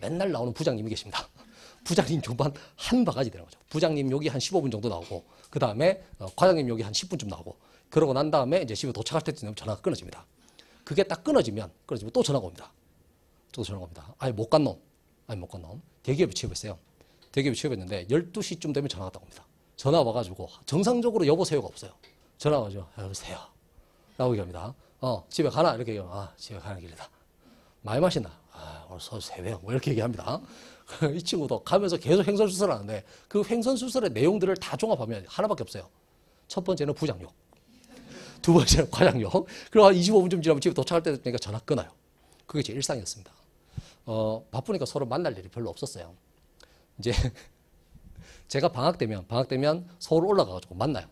맨날 나오는 부장님이 계십니다. <laughs> 부장님 교반 한 바가지 되는 거죠. 부장님 여기 한 15분 정도 나오고 그 다음에 어, 과장님 여기 한 10분쯤 나오고 그러고 난 다음에 이제 집에 도착할 때쯤 전화가 끊어집니다. 그게 딱 끊어지면 끊어지면 또 전화가 옵니다. 또 전화가 옵니다. 아예 못간 놈. 아니못 간 놈. 대기업에 취업했어요. 대기업에 취업했는데 12시쯤 되면 전화가 딱 옵니다. 전화 와가지고 정상적으로 여보세요가 없어요. 전화 와가지고 아, 여보세요. 라고 얘기합니다. 어, 집에 가나? 이렇게 얘기하면 아, 집에 가는 길이다. 많이 마시나? 아, 오늘 소주 세배요. 뭐 이렇게 얘기합니다. <laughs> 이 친구도 가면서 계속 횡설수설 하는데 그횡설수설의 내용들을 다 종합하면 하나밖에 없어요. 첫 번째는 부장욕. 두번째 <laughs> 과장역. 그리고 한 25분 좀 지나면 집에 도착할 때 되니까 그러니까 전화 끊어요. 그게 제 일상이었습니다. 어, 바쁘니까 서로 만날 일이 별로 없었어요. 이제 <laughs> 제가 방학 되면 방학 되면 서울 올라가 가지고 만나요.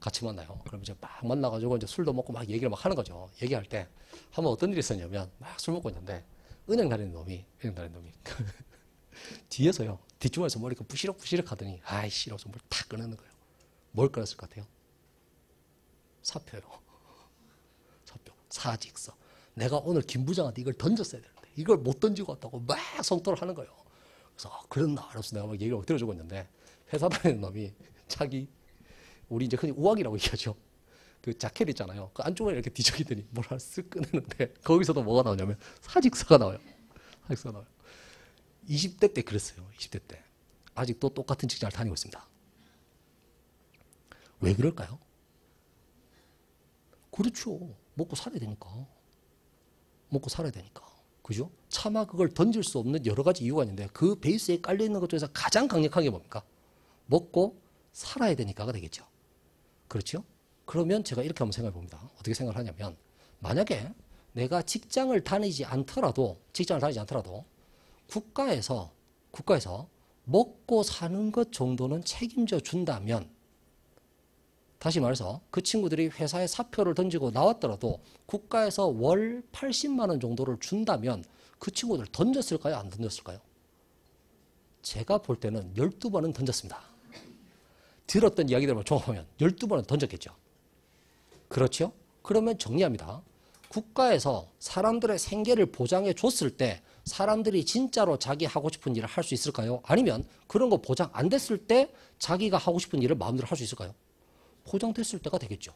같이 만나요. 그럼 이제 막 만나가지고 이제 술도 먹고 막 얘기를 막 하는 거죠. 얘기할 때 한번 어떤 일이 있었냐면 막 술 먹고 있는데 은행 다니는 놈이 은행 다니는 놈이 <laughs> 뒤에서요 뒷주머니에서 머리가 부시럭부시럭 하더니 아이씨 이러뭘탁 끊는 거예요. 뭘 끊었을 것 같아요? 사표요. <laughs> 사표. 사직서. 내가 오늘 김 부장한테 이걸 던졌어야 되는데 이걸 못 던지고 왔다고 막 성토를 하는 거예요. 그래서 아, 그랬나? 알았어 내가 막 얘기를 들어주고 있는데 회사 다니는 놈이 자기 우리 이제 흔히 우악이라고 얘기하죠. 그 자켓 있잖아요. 그 안쪽을 이렇게 뒤적이더니 뭐라 쓱끊었는데 <laughs> 거기서도 뭐가 나오냐면 사직서가 나와요. 사직서가 나와요. 20대 때 그랬어요. 20대 때. 아직도 똑같은 직장을 다니고 있습니다. 왜 그럴까요? 그렇죠. 먹고 살아야 되니까. 먹고 살아야 되니까. 그죠? 차마 그걸 던질 수 없는 여러 가지 이유가 있는데 그 베이스에 깔려 있는 것 중에서 가장 강력하게 뭡니까? 먹고 살아야 되니까가 되겠죠. 그렇죠? 그러면 제가 이렇게 한번 생각해 봅니다. 어떻게 생각을 하냐면 만약에 내가 직장을 다니지 않더라도 직장을 다니지 않더라도 국가에서 국가에서 먹고 사는 것 정도는 책임져 준다면 다시 말해서 그 친구들이 회사에 사표를 던지고 나왔더라도 국가에서 월 80만 원 정도를 준다면 그 친구들 던졌을까요? 안 던졌을까요? 제가 볼 때는 12번은 던졌습니다. 들었던 이야기들만 종합하면 12번은 던졌겠죠. 그렇죠? 그러면 정리합니다. 국가에서 사람들의 생계를 보장해 줬을 때 사람들이 진짜로 자기 하고 싶은 일을 할 수 있을까요? 아니면 그런 거 보장 안 됐을 때 자기가 하고 싶은 일을 마음대로 할 수 있을까요? 포장됐을 때가 되겠죠.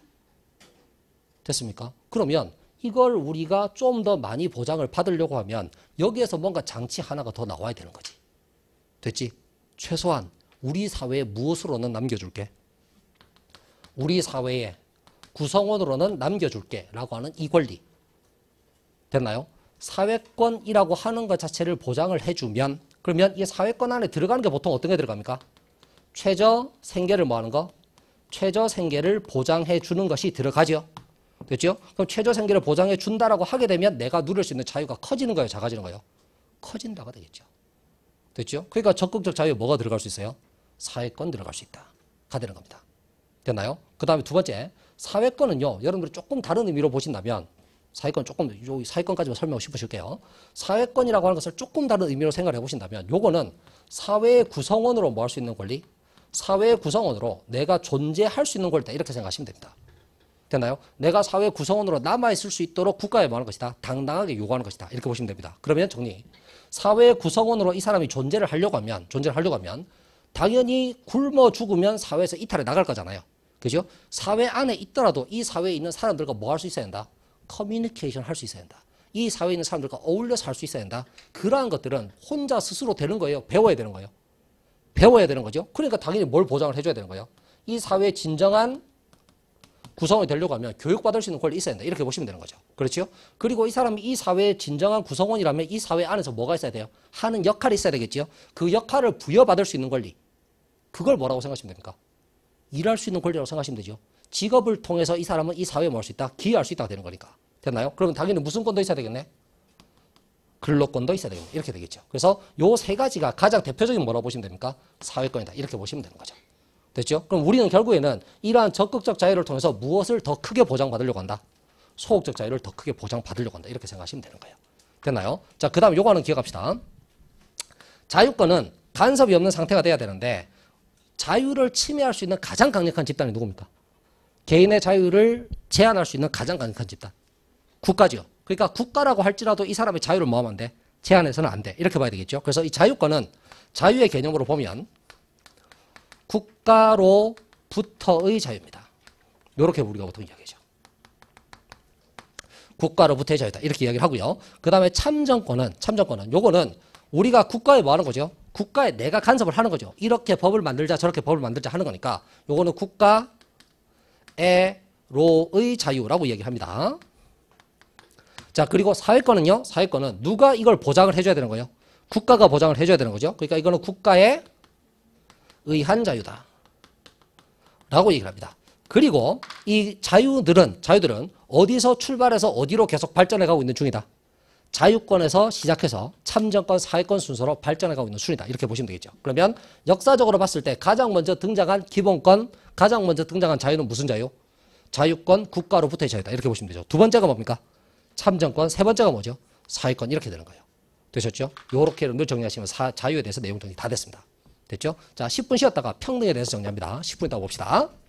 됐습니까? 그러면 이걸 우리가 좀 더 많이 보장을 받으려고 하면 여기에서 뭔가 장치 하나가 더 나와야 되는 거지. 됐지? 최소한 우리 사회에 무엇으로는 남겨줄게? 우리 사회에 구성원으로는 남겨줄게 라고 하는 이 권리. 됐나요? 사회권이라고 하는 것 자체를 보장을 해주면 그러면 이 사회권 안에 들어가는 게 보통 어떤 게 들어갑니까? 최저 생계를 뭐 하는 거? 최저 생계를 보장해 주는 것이 들어가죠. 됐죠? 그럼 최저 생계를 보장해 준다라고 하게 되면 내가 누릴 수 있는 자유가 커지는 거예요, 작아지는 거예요? 커진다고 되겠죠. 됐죠? 그러니까 적극적 자유에 뭐가 들어갈 수 있어요? 사회권 들어갈 수 있다. 가 되는 겁니다. 됐나요? 그 다음에 두 번째, 사회권은요, 여러분들이 조금 다른 의미로 보신다면, 사회권 조금, 요 사회권까지만 설명하고 싶으실게요. 사회권이라고 하는 것을 조금 다른 의미로 생각해 보신다면, 요거는 사회의 구성원으로 뭐할 수 있는 권리? 사회 구성원으로 내가 존재할 수 있는 걸리다 이렇게 생각하시면 됩니다. 되나요? 내가 사회 구성원으로 남아있을 수 있도록 국가에 말하는 뭐 것이다? 당당하게 요구하는 것이다. 이렇게 보시면 됩니다. 그러면 정리. 사회 구성원으로 이 사람이 존재를 하려고 하면, 존재를 하려고 하면, 당연히 굶어 죽으면 사회에서 이탈해 나갈 거잖아요. 그죠? 사회 안에 있더라도 이 사회에 있는 사람들과 뭐 할 수 있어야 한다? 커뮤니케이션 할 수 있어야 한다. 이 사회에 있는 사람들과 어울려 살 수 있어야 한다. 그러한 것들은 혼자 스스로 되는 거예요. 배워야 되는 거예요. 배워야 되는 거죠. 그러니까 당연히 뭘 보장을 해줘야 되는 거예요. 이 사회의 진정한 구성원이 되려고 하면 교육받을 수 있는 권리 있어야 된다. 이렇게 보시면 되는 거죠. 그렇죠? 그리고 이 사람이 이 사회의 진정한 구성원이라면 이 사회 안에서 뭐가 있어야 돼요? 하는 역할이 있어야 되겠지요. 그 역할을 부여받을 수 있는 권리. 그걸 뭐라고 생각하시면 됩니까? 일할 수 있는 권리라고 생각하시면 되죠. 직업을 통해서 이 사람은 이 사회에 뭘수 뭐 있다? 기여할 수 있다 가 되는 거니까. 됐나요? 그러면 당연히 무슨 건 더 있어야 되겠네? 근로권도 있어야 되겠네. 이렇게 되겠죠. 그래서 요 세 가지가 가장 대표적인 뭐라고 보시면 됩니까? 사회권이다. 이렇게 보시면 되는 거죠. 됐죠? 그럼 우리는 결국에는 이러한 적극적 자유를 통해서 무엇을 더 크게 보장받으려고 한다? 소극적 자유를 더 크게 보장받으려고 한다. 이렇게 생각하시면 되는 거예요. 됐나요? 자, 그 다음 에 요거는 기억합시다. 자유권은 간섭이 없는 상태가 돼야 되는데 자유를 침해할 수 있는 가장 강력한 집단이 누굽니까? 개인의 자유를 제한할 수 있는 가장 강력한 집단. 국가죠. 그러니까 국가라고 할지라도 이 사람의 자유를 뭐하면 안 돼? 제한해서는 안 돼. 이렇게 봐야 되겠죠. 그래서 이 자유권은 자유의 개념으로 보면 국가로부터의 자유입니다. 이렇게 우리가 보통 이야기죠. 하 국가로부터의 자유다. 이렇게 이야기를 하고요. 그 다음에 참정권은, 참정권은 요거는 우리가 국가에 뭐 하는 거죠? 국가에 내가 간섭을 하는 거죠. 이렇게 법을 만들자 저렇게 법을 만들자 하는 거니까 요거는 국가에로의 자유라고 이야기합니다 자, 그리고 사회권은요. 사회권은 누가 이걸 보장을 해줘야 되는 거예요? 국가가 보장을 해줘야 되는 거죠. 그러니까 이거는 국가에 의한 자유다. 라고 얘기를 합니다. 그리고 이 자유들은, 자유들은 어디서 출발해서 어디로 계속 발전해 가고 있는 중이다. 자유권에서 시작해서 참정권, 사회권 순서로 발전해 가고 있는 순이다. 이렇게 보시면 되겠죠. 그러면 역사적으로 봤을 때 가장 먼저 등장한 기본권, 가장 먼저 등장한 자유는 무슨 자유? 자유권, 국가로부터의 자유다. 이렇게 보시면 되죠. 두 번째가 뭡니까? 참정권, 세 번째가 뭐죠? 사회권 이렇게 되는 거예요. 되셨죠? 요렇게 정도 정리하시면 사, 자유에 대해서 내용 정리 다 됐습니다. 됐죠? 자, 10분 쉬었다가 평등에 대해서 정리합니다. 10분 있다가 봅시다.